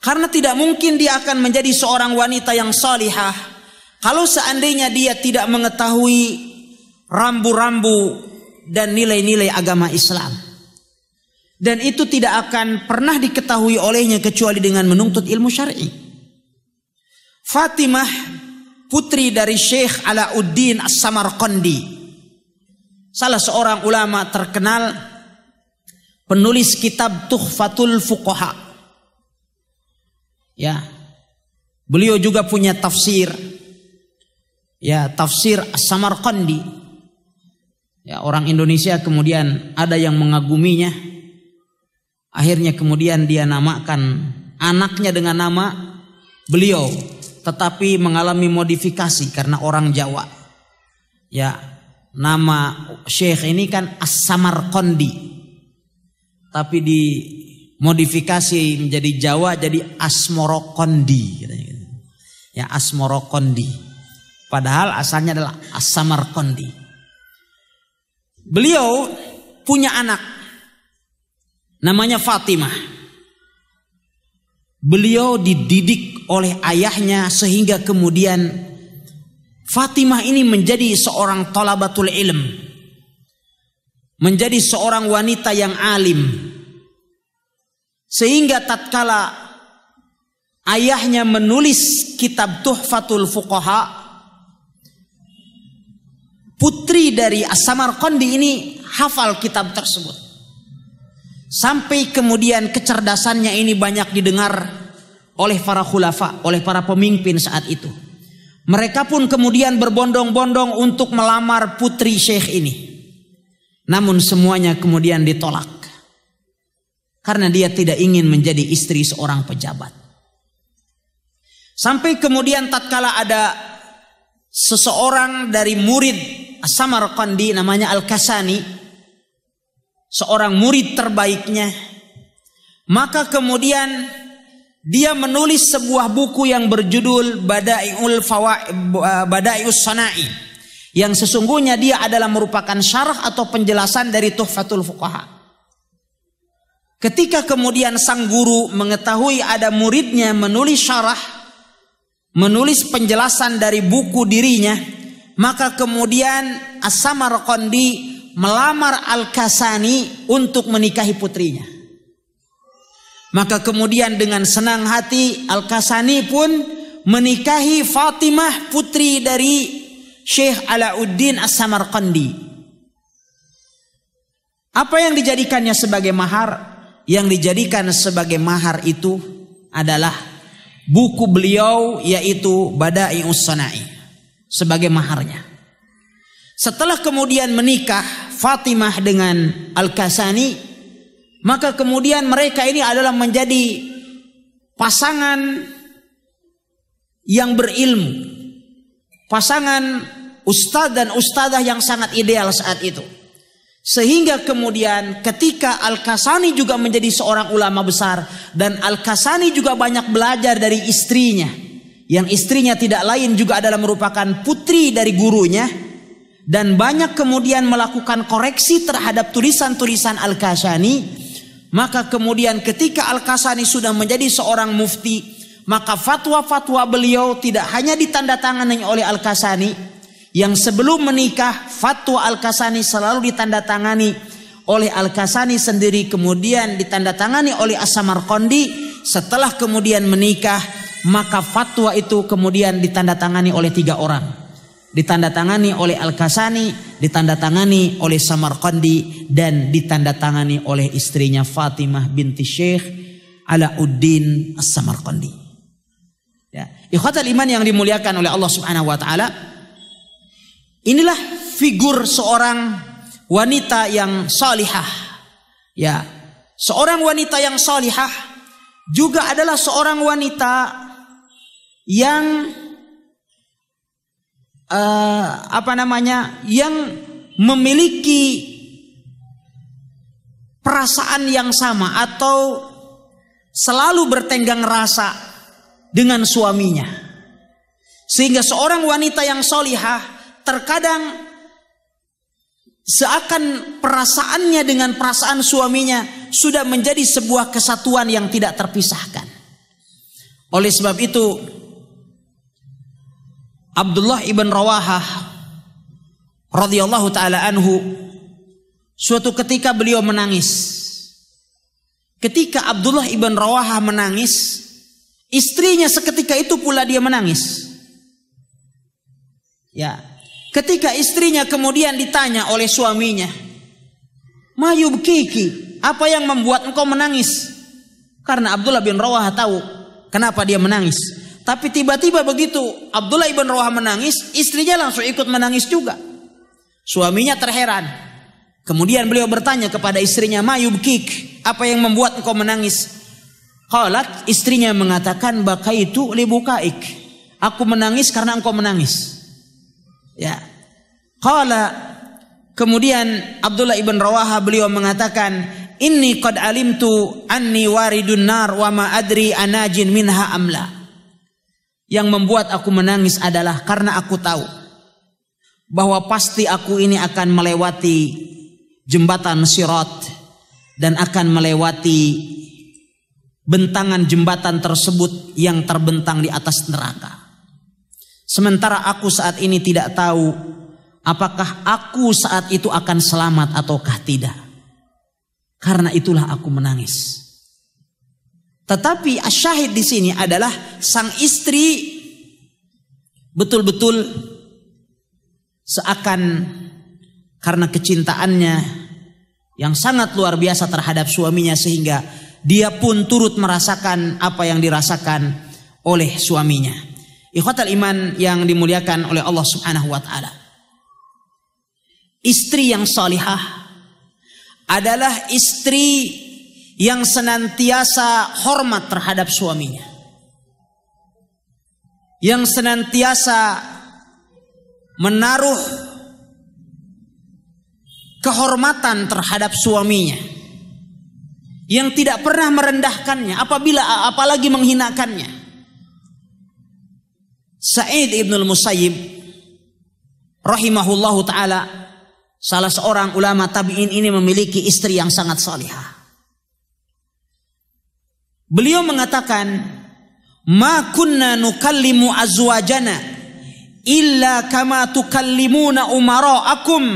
Karena tidak mungkin dia akan menjadi seorang wanita yang salihah kalau seandainya dia tidak mengetahui rambu-rambu dan nilai-nilai agama Islam. Dan itu tidak akan pernah diketahui olehnya kecuali dengan menuntut ilmu syar'i. Fatimah putri dari Syekh Alauddin As-Samarqandi. Salah seorang ulama terkenal penulis kitab Tuhfatul Fuqaha. Ya. Beliau juga punya tafsir ya tafsir Samarqandi. Ya, orang Indonesia kemudian ada yang mengaguminya. Akhirnya kemudian dia namakan anaknya dengan nama beliau tetapi mengalami modifikasi karena orang Jawa. Ya, nama Syekh ini kan As-Samarqandi. Tapi di modifikasi menjadi Jawa jadi Asmorokondi katanya. Gitu. Ya Asmorokondi. Padahal asalnya adalah as kondi. Beliau punya anak namanya Fatimah. Beliau dididik oleh ayahnya sehingga kemudian Fatimah ini menjadi seorang talabatul ilm. Menjadi seorang wanita yang alim. Sehingga tatkala ayahnya menulis kitab Tuhfatul Fuqaha' putri dari as Kondi ini hafal kitab tersebut. Sampai kemudian kecerdasannya ini banyak didengar oleh para khulafa, oleh para pemimpin saat itu. Mereka pun kemudian berbondong-bondong untuk melamar putri Syekh ini. Namun semuanya kemudian ditolak. Karena dia tidak ingin menjadi istri seorang pejabat. Sampai kemudian tatkala ada seseorang dari murid samarqandi namanya Al-Kasani seorang murid terbaiknya maka kemudian dia menulis sebuah buku yang berjudul Bada'iul Fawa Bada'ius Sana'i yang sesungguhnya dia adalah merupakan syarah atau penjelasan dari Tuhfatul Fuqaha Ketika kemudian sang guru mengetahui ada muridnya menulis syarah, menulis penjelasan dari buku dirinya, maka kemudian Asamar Kondi melamar Al-Kasani untuk menikahi putrinya. Maka kemudian dengan senang hati Al-Kasani pun menikahi Fatimah putri dari Syekh Alauddin Asamar Kondi. Apa yang dijadikannya sebagai mahar? Yang dijadikan sebagai mahar itu adalah buku beliau yaitu Bada'i Us-Sana'i sebagai maharnya. Setelah kemudian menikah Fatimah dengan Al-Kasani, maka kemudian mereka ini adalah menjadi pasangan yang berilmu. Pasangan ustadz dan ustadzah yang sangat ideal saat itu. Sehingga kemudian ketika Al-Kasani juga menjadi seorang ulama besar dan Al-Kasani juga banyak belajar dari istrinya yang istrinya tidak lain juga adalah merupakan putri dari gurunya dan banyak kemudian melakukan koreksi terhadap tulisan-tulisan Al-Kasani maka kemudian ketika Al-Kasani sudah menjadi seorang mufti maka fatwa-fatwa beliau tidak hanya ditandatangani oleh Al-Kasani yang sebelum menikah fatwa Al-Kasani selalu ditandatangani oleh Al-Kasani sendiri kemudian ditandatangani oleh as Kondi setelah kemudian menikah maka fatwa itu kemudian ditandatangani oleh tiga orang. Ditandatangani oleh Al-Kasani, ditandatangani oleh Samarqandi, dan ditandatangani oleh istrinya Fatimah binti Syekh Alauddin Samarkandi. samarqandi Ya. Ikhwat iman yang dimuliakan oleh Allah subhanahu wa ta'ala. Inilah figur seorang wanita yang salihah. Ya, seorang wanita yang salihah juga adalah seorang wanita yang uh, apa namanya yang memiliki perasaan yang sama atau selalu bertenggang rasa dengan suaminya sehingga seorang wanita yang solihah terkadang seakan perasaannya dengan perasaan suaminya sudah menjadi sebuah kesatuan yang tidak terpisahkan oleh sebab itu Abdullah ibn Rawahah radhiyallahu taala anhu suatu ketika beliau menangis. Ketika Abdullah ibn Rawahah menangis, istrinya seketika itu pula dia menangis. Ya, ketika istrinya kemudian ditanya oleh suaminya, Mayub Kiki, apa yang membuat engkau menangis? Karena Abdullah bin Rawahah tahu kenapa dia menangis. Tapi tiba-tiba begitu Abdullah ibn Rawah menangis, istrinya langsung ikut menangis juga. Suaminya terheran. Kemudian beliau bertanya kepada istrinya, Mayub Kik, apa yang membuat engkau menangis? Kalat istrinya mengatakan, itu libukaik. Aku menangis karena engkau menangis. Ya. Qala, kemudian Abdullah ibn Rawaha beliau mengatakan, Inni qad alimtu anni waridun nar wa ma adri anajin minha amla. Yang membuat aku menangis adalah karena aku tahu bahwa pasti aku ini akan melewati jembatan sirot dan akan melewati bentangan jembatan tersebut yang terbentang di atas neraka. Sementara aku saat ini tidak tahu apakah aku saat itu akan selamat ataukah tidak. Karena itulah aku menangis. Tetapi asyahid di sini adalah sang istri betul-betul seakan karena kecintaannya yang sangat luar biasa terhadap suaminya sehingga dia pun turut merasakan apa yang dirasakan oleh suaminya. Ikhwatal iman yang dimuliakan oleh Allah Subhanahu wa taala. Istri yang salihah adalah istri yang senantiasa hormat terhadap suaminya. Yang senantiasa menaruh kehormatan terhadap suaminya. Yang tidak pernah merendahkannya apabila apalagi menghinakannya. Sa'id Ibnul Musayyib rahimahullahu taala salah seorang ulama tabi'in ini memiliki istri yang sangat salihah. Beliau mengatakan, "Ma kunna nukallimu azwajana illa kama tukallimuna umara'akum."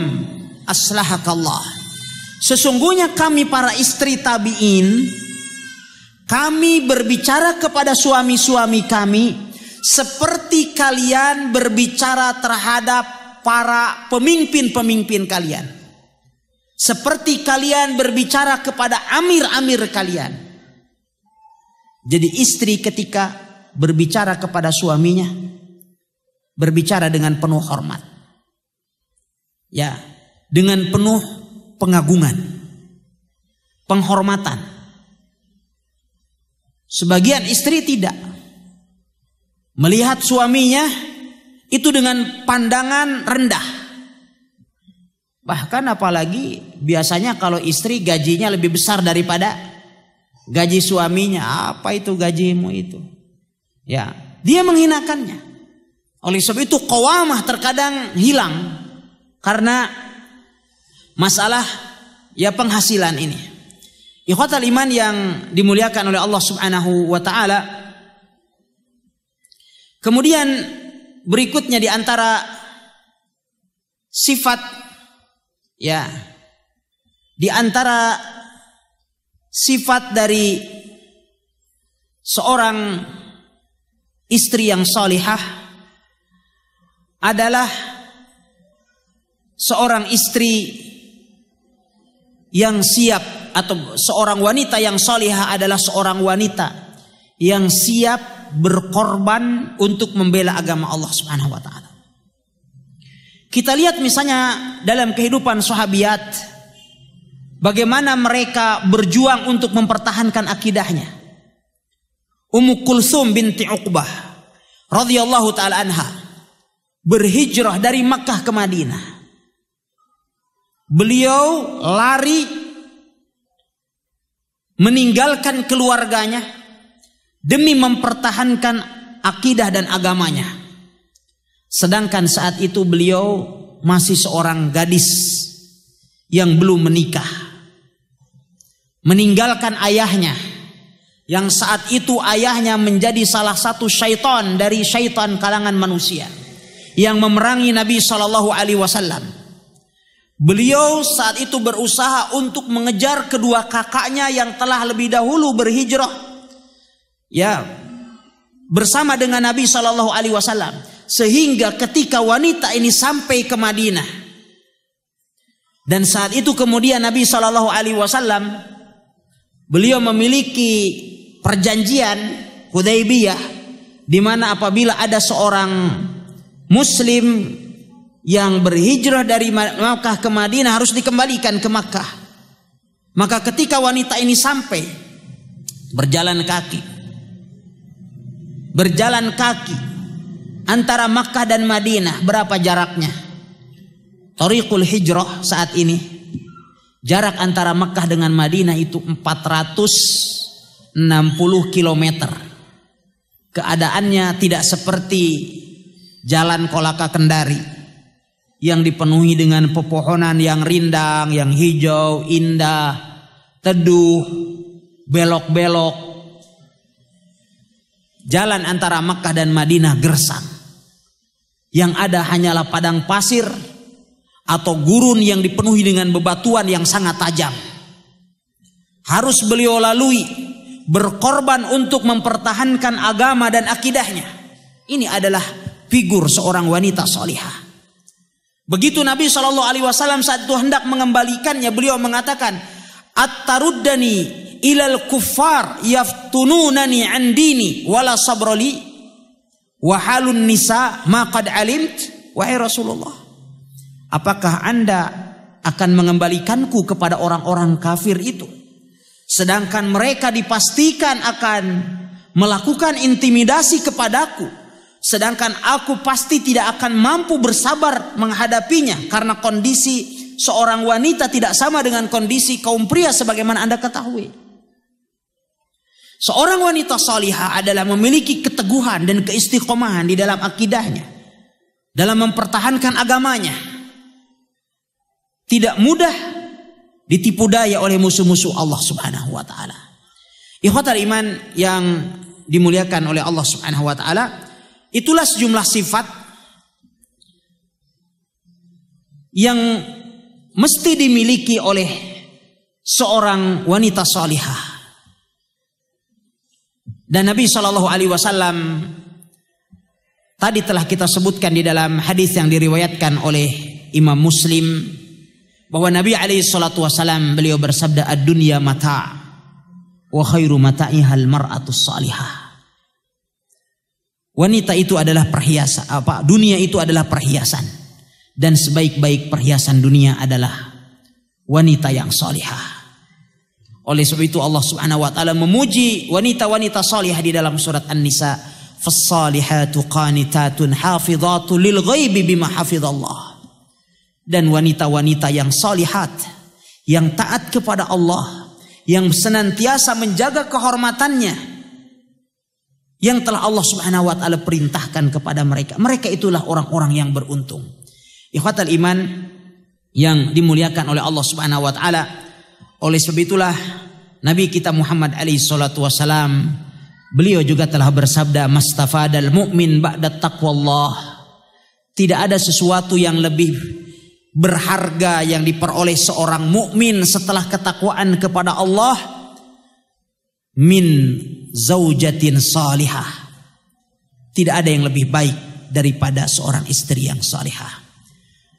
Aslahakallah. Sesungguhnya kami para istri tabi'in kami berbicara kepada suami-suami kami seperti kalian berbicara terhadap para pemimpin-pemimpin kalian. Seperti kalian berbicara kepada amir-amir kalian. Jadi istri ketika berbicara kepada suaminya berbicara dengan penuh hormat. Ya, dengan penuh pengagungan, penghormatan. Sebagian istri tidak melihat suaminya itu dengan pandangan rendah. Bahkan apalagi biasanya kalau istri gajinya lebih besar daripada gaji suaminya, apa itu gajimu itu? Ya, dia menghinakannya. Oleh sebab itu kawamah terkadang hilang karena masalah ya penghasilan ini. Ikhwatal iman yang dimuliakan oleh Allah Subhanahu wa taala. Kemudian berikutnya diantara sifat ya diantara antara sifat dari seorang istri yang solihah adalah seorang istri yang siap atau seorang wanita yang solihah adalah seorang wanita yang siap berkorban untuk membela agama Allah Subhanahu wa taala. Kita lihat misalnya dalam kehidupan sahabiat Bagaimana mereka berjuang untuk mempertahankan akidahnya. Ummu Kulsum binti Uqbah radhiyallahu taala anha berhijrah dari Makkah ke Madinah. Beliau lari meninggalkan keluarganya demi mempertahankan akidah dan agamanya. Sedangkan saat itu beliau masih seorang gadis yang belum menikah meninggalkan ayahnya yang saat itu ayahnya menjadi salah satu syaitan dari syaitan kalangan manusia yang memerangi Nabi Shallallahu Alaihi Wasallam. Beliau saat itu berusaha untuk mengejar kedua kakaknya yang telah lebih dahulu berhijrah, ya bersama dengan Nabi Shallallahu Alaihi Wasallam. Sehingga ketika wanita ini sampai ke Madinah, dan saat itu kemudian Nabi Shallallahu Alaihi Wasallam Beliau memiliki perjanjian Hudaybiyah di mana apabila ada seorang muslim yang berhijrah dari Makkah ke Madinah harus dikembalikan ke Makkah. Maka ketika wanita ini sampai berjalan kaki berjalan kaki antara Makkah dan Madinah berapa jaraknya? Tariqul Hijrah saat ini Jarak antara Mekah dengan Madinah itu 460 km. Keadaannya tidak seperti jalan Kolaka Kendari yang dipenuhi dengan pepohonan yang rindang, yang hijau, indah, teduh, belok-belok. Jalan antara Mekah dan Madinah gersang. Yang ada hanyalah padang pasir atau gurun yang dipenuhi dengan bebatuan yang sangat tajam. Harus beliau lalui berkorban untuk mempertahankan agama dan akidahnya. Ini adalah figur seorang wanita solihah. Begitu Nabi Shallallahu Alaihi Wasallam saat itu hendak mengembalikannya, beliau mengatakan, at "Atarudani ilal kuffar yaftununani andini wala sabroli wahalun nisa maqad alimt wahai Rasulullah Apakah Anda akan mengembalikanku kepada orang-orang kafir itu? Sedangkan mereka dipastikan akan melakukan intimidasi kepadaku. Sedangkan aku pasti tidak akan mampu bersabar menghadapinya. Karena kondisi seorang wanita tidak sama dengan kondisi kaum pria sebagaimana Anda ketahui. Seorang wanita salihah adalah memiliki keteguhan dan keistiqomahan di dalam akidahnya. Dalam mempertahankan agamanya tidak mudah ditipu daya oleh musuh-musuh Allah Subhanahu wa taala. Ikhwatal iman yang dimuliakan oleh Allah Subhanahu wa taala, itulah sejumlah sifat yang mesti dimiliki oleh seorang wanita salihah. Dan Nabi Shallallahu alaihi wasallam tadi telah kita sebutkan di dalam hadis yang diriwayatkan oleh Imam Muslim bahwa Nabi alaihi salatu wasallam beliau bersabda ad-dunya mata wa khairu mata'ihal mar'atus salihah. Wanita itu adalah perhiasan apa? Dunia itu adalah perhiasan dan sebaik-baik perhiasan dunia adalah wanita yang salihah. Oleh sebab itu Allah Subhanahu wa taala memuji wanita-wanita salihah di dalam surat An-Nisa, "Fas-salihatu qanitatun hafizatu lil ghaibi bima hafizallah." dan wanita-wanita yang solihat, yang taat kepada Allah, yang senantiasa menjaga kehormatannya yang telah Allah Subhanahu wa taala perintahkan kepada mereka. Mereka itulah orang-orang yang beruntung. Ikhwatal iman yang dimuliakan oleh Allah Subhanahu wa taala. Oleh sebab itulah Nabi kita Muhammad alaihi salatu wasalam beliau juga telah bersabda mastafadal mukmin ba'da taqwallah. Tidak ada sesuatu yang lebih berharga yang diperoleh seorang mukmin setelah ketakwaan kepada Allah min zaujatin salihah. Tidak ada yang lebih baik daripada seorang istri yang salihah.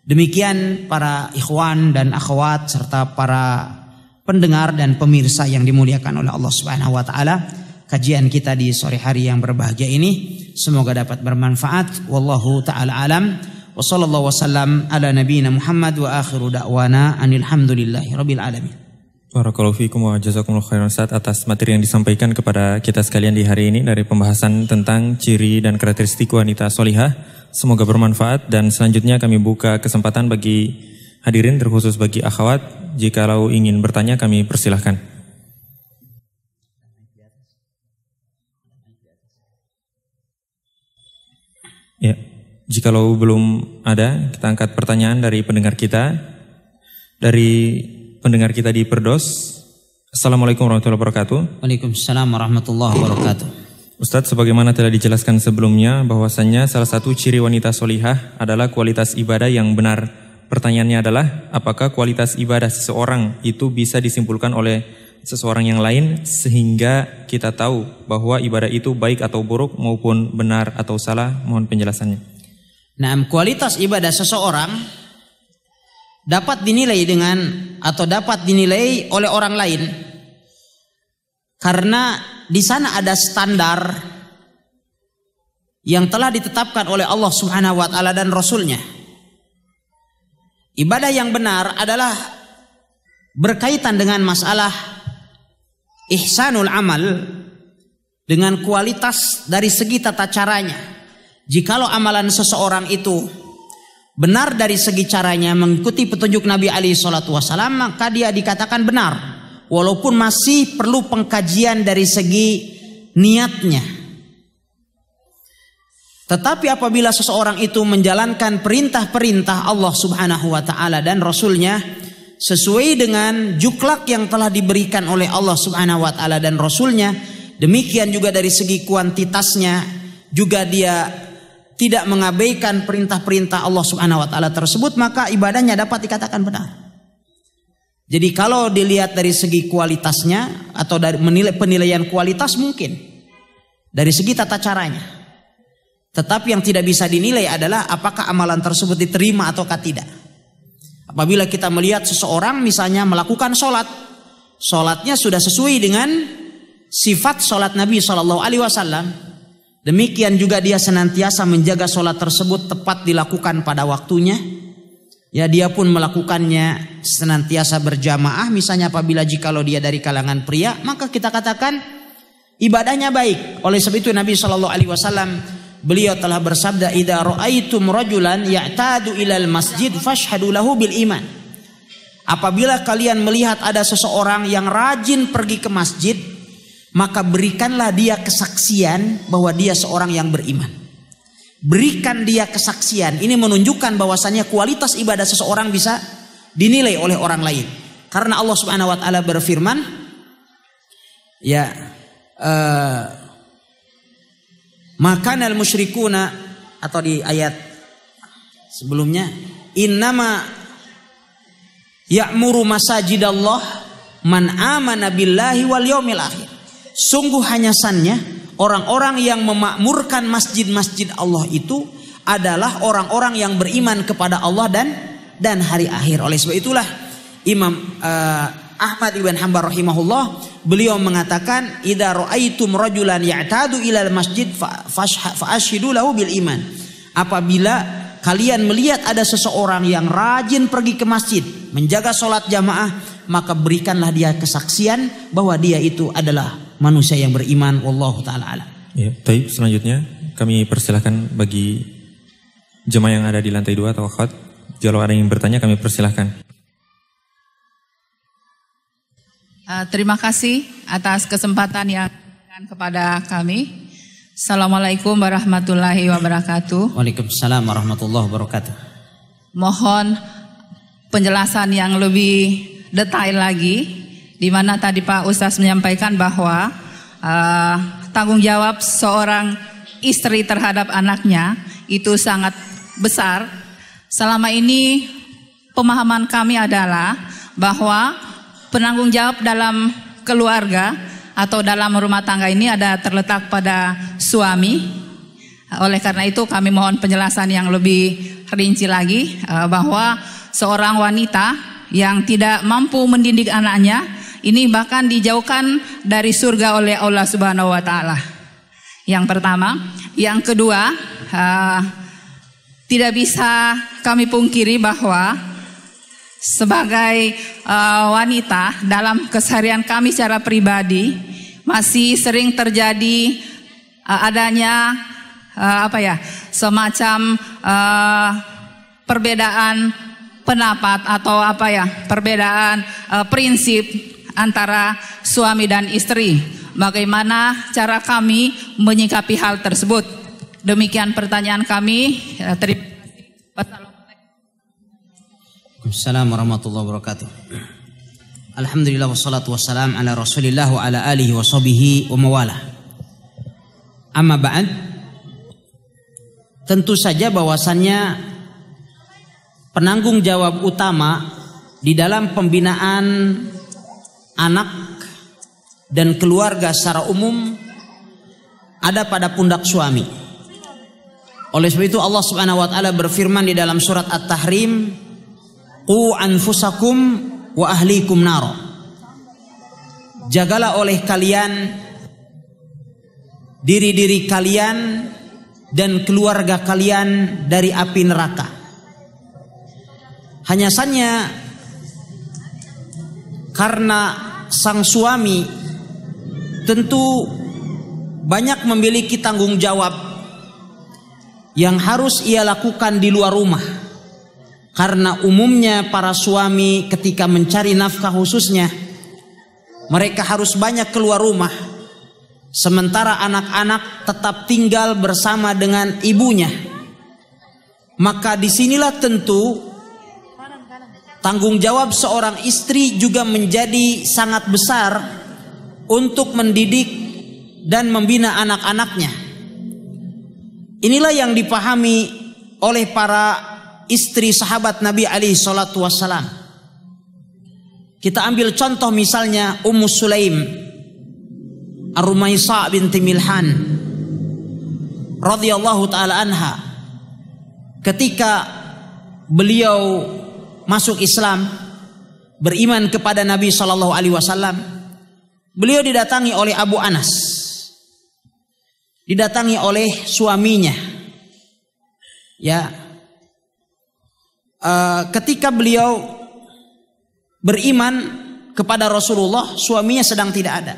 Demikian para ikhwan dan akhwat serta para pendengar dan pemirsa yang dimuliakan oleh Allah Subhanahu wa taala. Kajian kita di sore hari yang berbahagia ini semoga dapat bermanfaat. Wallahu taala alam wa warahmatullahi wabarakatuh. ala nabiyyina Muhammad wa akhiru da'wana anil hamdulillahi rabbil Barakallahu fiikum wa jazakumullahu khairan saat atas materi yang disampaikan kepada kita sekalian di hari ini dari pembahasan tentang ciri dan karakteristik wanita solihah. Semoga bermanfaat dan selanjutnya kami buka kesempatan bagi hadirin terkhusus bagi akhwat jikalau ingin bertanya kami persilahkan. Ya. Jikalau belum ada, kita angkat pertanyaan dari pendengar kita. Dari pendengar kita di Perdos. Assalamualaikum warahmatullahi wabarakatuh. Waalaikumsalam warahmatullahi wabarakatuh. Ustadz, sebagaimana telah dijelaskan sebelumnya, bahwasannya salah satu ciri wanita solihah adalah kualitas ibadah yang benar. Pertanyaannya adalah, apakah kualitas ibadah seseorang itu bisa disimpulkan oleh seseorang yang lain sehingga kita tahu bahwa ibadah itu baik atau buruk maupun benar atau salah? Mohon penjelasannya. Nah, kualitas ibadah seseorang dapat dinilai dengan atau dapat dinilai oleh orang lain karena di sana ada standar yang telah ditetapkan oleh Allah Subhanahu wa taala dan rasulnya. Ibadah yang benar adalah berkaitan dengan masalah ihsanul amal dengan kualitas dari segi tata caranya Jikalau amalan seseorang itu benar dari segi caranya mengikuti petunjuk Nabi Ali Shallallahu Wasallam maka dia dikatakan benar walaupun masih perlu pengkajian dari segi niatnya. Tetapi apabila seseorang itu menjalankan perintah-perintah Allah Subhanahu wa taala dan rasulnya sesuai dengan juklak yang telah diberikan oleh Allah Subhanahu wa taala dan rasulnya, demikian juga dari segi kuantitasnya juga dia tidak mengabaikan perintah-perintah Allah Subhanahu wa taala tersebut maka ibadahnya dapat dikatakan benar. Jadi kalau dilihat dari segi kualitasnya atau dari menilai penilaian kualitas mungkin dari segi tata caranya. Tetapi yang tidak bisa dinilai adalah apakah amalan tersebut diterima ataukah tidak. Apabila kita melihat seseorang misalnya melakukan sholat, sholatnya sudah sesuai dengan sifat sholat Nabi Shallallahu Alaihi Wasallam, Demikian juga dia senantiasa menjaga sholat tersebut tepat dilakukan pada waktunya. Ya dia pun melakukannya senantiasa berjamaah misalnya apabila jikalau dia dari kalangan pria maka kita katakan ibadahnya baik. Oleh sebab itu Nabi Shallallahu alaihi wasallam beliau telah bersabda "Ida ro'aitum rajulan ya'tadu ilal masjid fashhadulahu bil iman. Apabila kalian melihat ada seseorang yang rajin pergi ke masjid, maka berikanlah dia kesaksian bahwa dia seorang yang beriman. Berikan dia kesaksian. Ini menunjukkan bahwasannya kualitas ibadah seseorang bisa dinilai oleh orang lain. Karena Allah Subhanahu wa taala berfirman, ya uh, eh, makanal musyrikuna atau di ayat sebelumnya innama ya'muru masajidallah man amana billahi wal yaumil akhir sungguh hanya sannya orang-orang yang memakmurkan masjid-masjid Allah itu adalah orang-orang yang beriman kepada Allah dan dan hari akhir. Oleh sebab itulah Imam uh, Ahmad ibn Hanbal rahimahullah beliau mengatakan idza raaitum rajulan ya'tadu ilal masjid fa'ashidu lahu bil iman. Apabila kalian melihat ada seseorang yang rajin pergi ke masjid, menjaga sholat jamaah, maka berikanlah dia kesaksian bahwa dia itu adalah manusia yang beriman wallahu taala ala. Ya, baik selanjutnya kami persilahkan bagi jemaah yang ada di lantai dua atau khat kalau ada yang bertanya kami persilahkan. Uh, terima kasih atas kesempatan yang kepada kami. Assalamualaikum warahmatullahi wabarakatuh. Waalaikumsalam warahmatullahi wabarakatuh. Mohon penjelasan yang lebih detail lagi di mana tadi Pak Ustaz menyampaikan bahwa uh, tanggung jawab seorang istri terhadap anaknya itu sangat besar. Selama ini pemahaman kami adalah bahwa penanggung jawab dalam keluarga atau dalam rumah tangga ini ada terletak pada suami. Oleh karena itu kami mohon penjelasan yang lebih rinci lagi eh, bahwa seorang wanita yang tidak mampu mendidik anaknya ini bahkan dijauhkan dari surga oleh Allah Subhanahu wa taala. Yang pertama, yang kedua, uh, tidak bisa kami pungkiri bahwa sebagai uh, wanita dalam keseharian kami secara pribadi masih sering terjadi uh, adanya uh, apa ya, semacam uh, perbedaan pendapat atau apa ya, perbedaan uh, prinsip antara suami dan istri. Bagaimana cara kami menyikapi hal tersebut? Demikian pertanyaan kami. Ya, terima kasih. Assalamualaikum warahmatullahi wabarakatuh. Alhamdulillah wassalatu wassalam ala Rasulillah wa ala alihi wa sahbihi wa mawala. Amma ba'd. Tentu saja bahwasannya penanggung jawab utama di dalam pembinaan anak dan keluarga secara umum ada pada pundak suami. Oleh sebab itu Allah Subhanahu wa taala berfirman di dalam surat At-Tahrim, "Qu anfusakum wa ahlikum nar." Jagalah oleh kalian diri-diri kalian dan keluarga kalian dari api neraka. Hanya saja karena sang suami tentu banyak memiliki tanggung jawab yang harus ia lakukan di luar rumah. Karena umumnya para suami ketika mencari nafkah khususnya mereka harus banyak keluar rumah. Sementara anak-anak tetap tinggal bersama dengan ibunya. Maka disinilah tentu Tanggung jawab seorang istri juga menjadi sangat besar untuk mendidik dan membina anak-anaknya. Inilah yang dipahami oleh para istri sahabat Nabi Ali Shallallahu Wasallam. Kita ambil contoh misalnya Ummu Sulaim, Ar-Rumaisa binti Milhan, radhiyallahu taala anha. Ketika beliau masuk Islam, beriman kepada Nabi Shallallahu Alaihi Wasallam, beliau didatangi oleh Abu Anas, didatangi oleh suaminya, ya. E, ketika beliau beriman kepada Rasulullah, suaminya sedang tidak ada.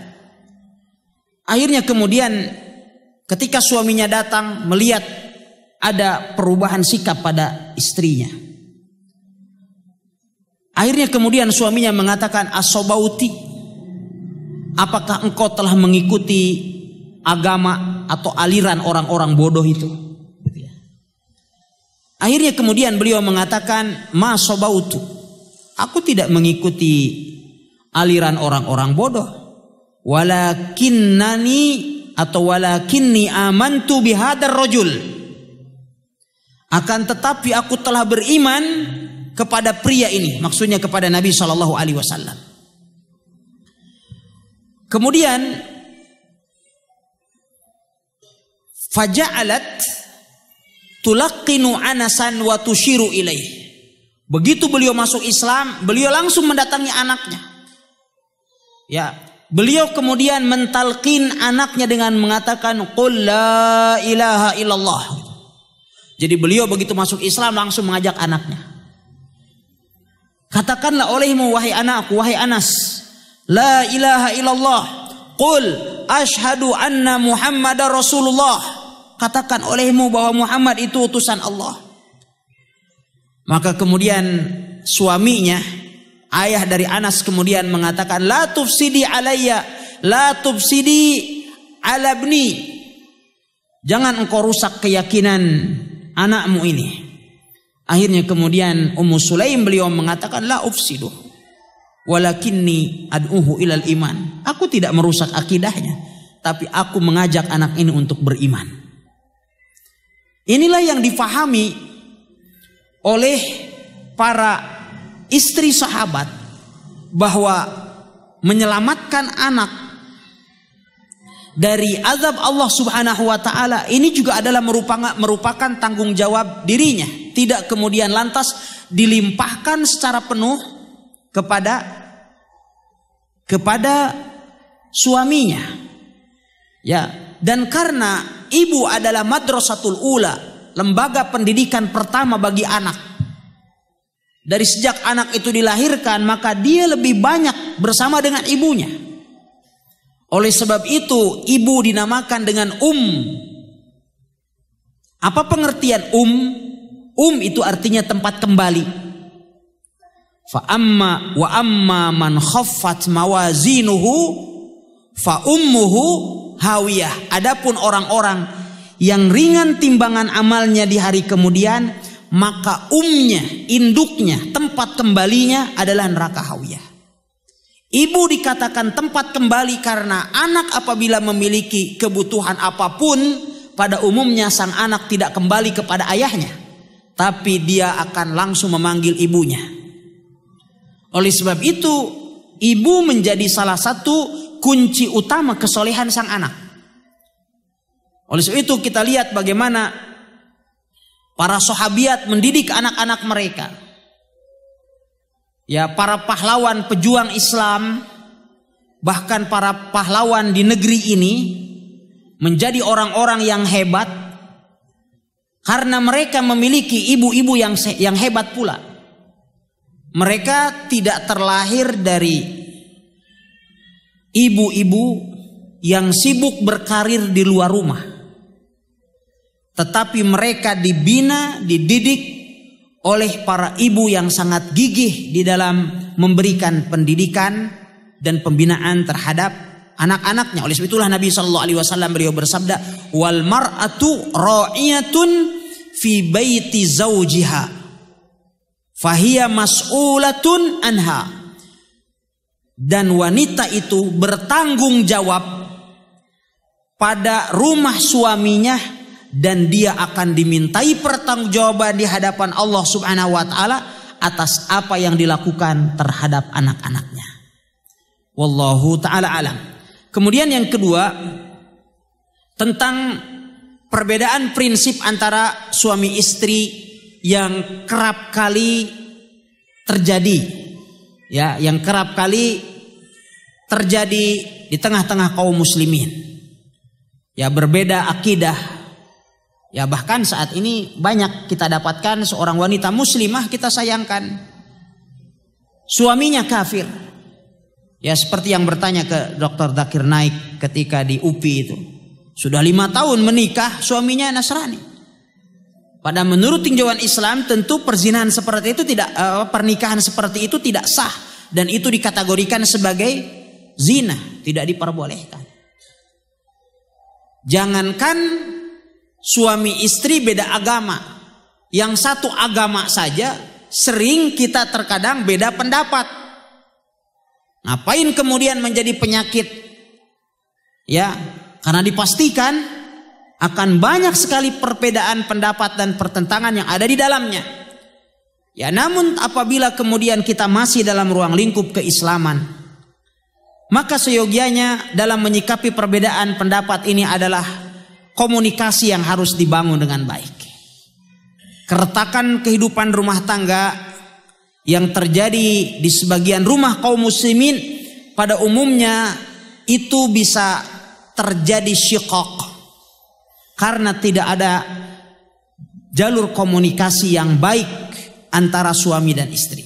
Akhirnya kemudian ketika suaminya datang melihat ada perubahan sikap pada istrinya. Akhirnya kemudian suaminya mengatakan asobauti. Apakah engkau telah mengikuti agama atau aliran orang-orang bodoh itu? Gitu ya. Akhirnya kemudian beliau mengatakan masobautu. Aku tidak mengikuti aliran orang-orang bodoh. Walakinnani atau walakinni amantu bihadar rojul. Akan tetapi aku telah beriman kepada pria ini, maksudnya kepada Nabi Shallallahu Alaihi Wasallam. Kemudian faja'alat tulaqinu Anasan wa tushiru ilaih. Begitu beliau masuk Islam, beliau langsung mendatangi anaknya. Ya, beliau kemudian mentalkin anaknya dengan mengatakan qul ilaha illallah. Jadi beliau begitu masuk Islam langsung mengajak anaknya. Katakanlah olehmu wahai anakku, wahai Anas. La ilaha illallah. Qul ashadu anna Muhammadar Rasulullah. Katakan olehmu bahwa Muhammad itu utusan Allah. Maka kemudian suaminya, ayah dari Anas kemudian mengatakan, La tufsidi alayya, la tufsidi alabni. Jangan engkau rusak keyakinan anakmu ini. Akhirnya kemudian Ummu Sulaim beliau mengatakan la ufsidu walakinni ad'uhu ilal iman. Aku tidak merusak akidahnya, tapi aku mengajak anak ini untuk beriman. Inilah yang difahami oleh para istri sahabat bahwa menyelamatkan anak dari azab Allah Subhanahu wa taala ini juga adalah merupakan merupakan tanggung jawab dirinya, tidak kemudian lantas dilimpahkan secara penuh kepada kepada suaminya. Ya, dan karena ibu adalah madrasatul ula, lembaga pendidikan pertama bagi anak. Dari sejak anak itu dilahirkan, maka dia lebih banyak bersama dengan ibunya oleh sebab itu, ibu dinamakan dengan um. Apa pengertian um? Um itu artinya tempat kembali. Fa amma wa amma man khaffat mawazinuhu fa ummuhu hawiyah. Adapun orang-orang yang ringan timbangan amalnya di hari kemudian, maka umnya, induknya, tempat kembalinya adalah neraka hawiyah. Ibu dikatakan tempat kembali karena anak apabila memiliki kebutuhan apapun, pada umumnya sang anak tidak kembali kepada ayahnya, tapi dia akan langsung memanggil ibunya. Oleh sebab itu, ibu menjadi salah satu kunci utama kesolehan sang anak. Oleh sebab itu kita lihat bagaimana para sahabiat mendidik anak-anak mereka ya para pahlawan pejuang Islam bahkan para pahlawan di negeri ini menjadi orang-orang yang hebat karena mereka memiliki ibu-ibu yang yang hebat pula. Mereka tidak terlahir dari ibu-ibu yang sibuk berkarir di luar rumah. Tetapi mereka dibina, dididik oleh para ibu yang sangat gigih di dalam memberikan pendidikan dan pembinaan terhadap anak-anaknya. Oleh sebab itulah Nabi Shallallahu Alaihi Wasallam beliau bersabda, wal mar'atu ra'iyatun fi baiti zaujiha fahiya mas'ulatun anha dan wanita itu bertanggung jawab pada rumah suaminya dan dia akan dimintai pertanggungjawaban di hadapan Allah Subhanahu wa taala atas apa yang dilakukan terhadap anak-anaknya. Wallahu taala alam. Kemudian yang kedua tentang perbedaan prinsip antara suami istri yang kerap kali terjadi ya yang kerap kali terjadi di tengah-tengah kaum muslimin. Ya berbeda akidah Ya bahkan saat ini banyak kita dapatkan seorang wanita muslimah kita sayangkan. Suaminya kafir. Ya seperti yang bertanya ke dokter Dakir Naik ketika di UPI itu. Sudah lima tahun menikah suaminya Nasrani. Pada menurut tinjauan Islam tentu perzinahan seperti itu tidak eh, pernikahan seperti itu tidak sah dan itu dikategorikan sebagai zina tidak diperbolehkan. Jangankan suami istri beda agama. Yang satu agama saja sering kita terkadang beda pendapat. Ngapain kemudian menjadi penyakit? Ya, karena dipastikan akan banyak sekali perbedaan pendapat dan pertentangan yang ada di dalamnya. Ya, namun apabila kemudian kita masih dalam ruang lingkup keislaman, maka seyogianya dalam menyikapi perbedaan pendapat ini adalah komunikasi yang harus dibangun dengan baik. Keretakan kehidupan rumah tangga yang terjadi di sebagian rumah kaum muslimin pada umumnya itu bisa terjadi syikok karena tidak ada jalur komunikasi yang baik antara suami dan istri.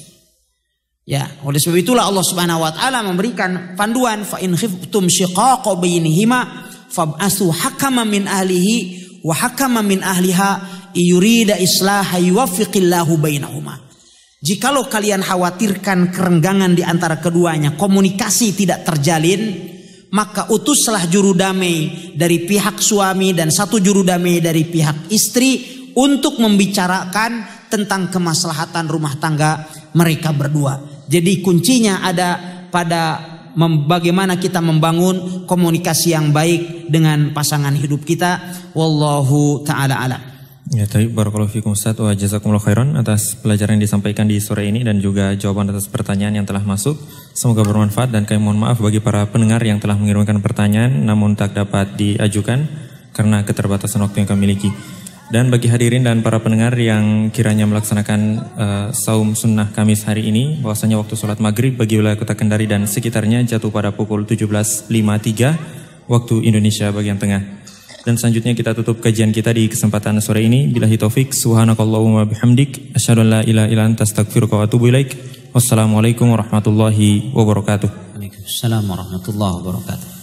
Ya, oleh sebab itulah Allah Subhanahu wa taala memberikan panduan fa in khiftum syiqaqa bainihima fab'asu hakama min ahlihi wa hakama min ahliha yurida islaha yuwaffiqillahu bainahuma. Jikalau kalian khawatirkan kerenggangan di antara keduanya, komunikasi tidak terjalin, maka utuslah juru damai dari pihak suami dan satu juru damai dari pihak istri untuk membicarakan tentang kemaslahatan rumah tangga mereka berdua. Jadi kuncinya ada pada bagaimana kita membangun komunikasi yang baik dengan pasangan hidup kita wallahu taala ala Ya, tapi barakallahu fikum Ustaz wa jazakumullah khairan atas pelajaran yang disampaikan di sore ini dan juga jawaban atas pertanyaan yang telah masuk. Semoga bermanfaat dan kami mohon maaf bagi para pendengar yang telah mengirimkan pertanyaan namun tak dapat diajukan karena keterbatasan waktu yang kami miliki. Dan bagi hadirin dan para pendengar yang kiranya melaksanakan uh, saum sunnah Kamis hari ini, bahwasanya waktu sholat maghrib bagi wilayah kota Kendari dan sekitarnya jatuh pada pukul 17.53 waktu Indonesia bagian tengah. Dan selanjutnya kita tutup kajian kita di kesempatan sore ini. Bila hitofik subhanakallahumma bihamdik, asyhadu la ilaha illa ilaik. Wassalamualaikum warahmatullahi wabarakatuh. Waalaikumsalam warahmatullahi wabarakatuh.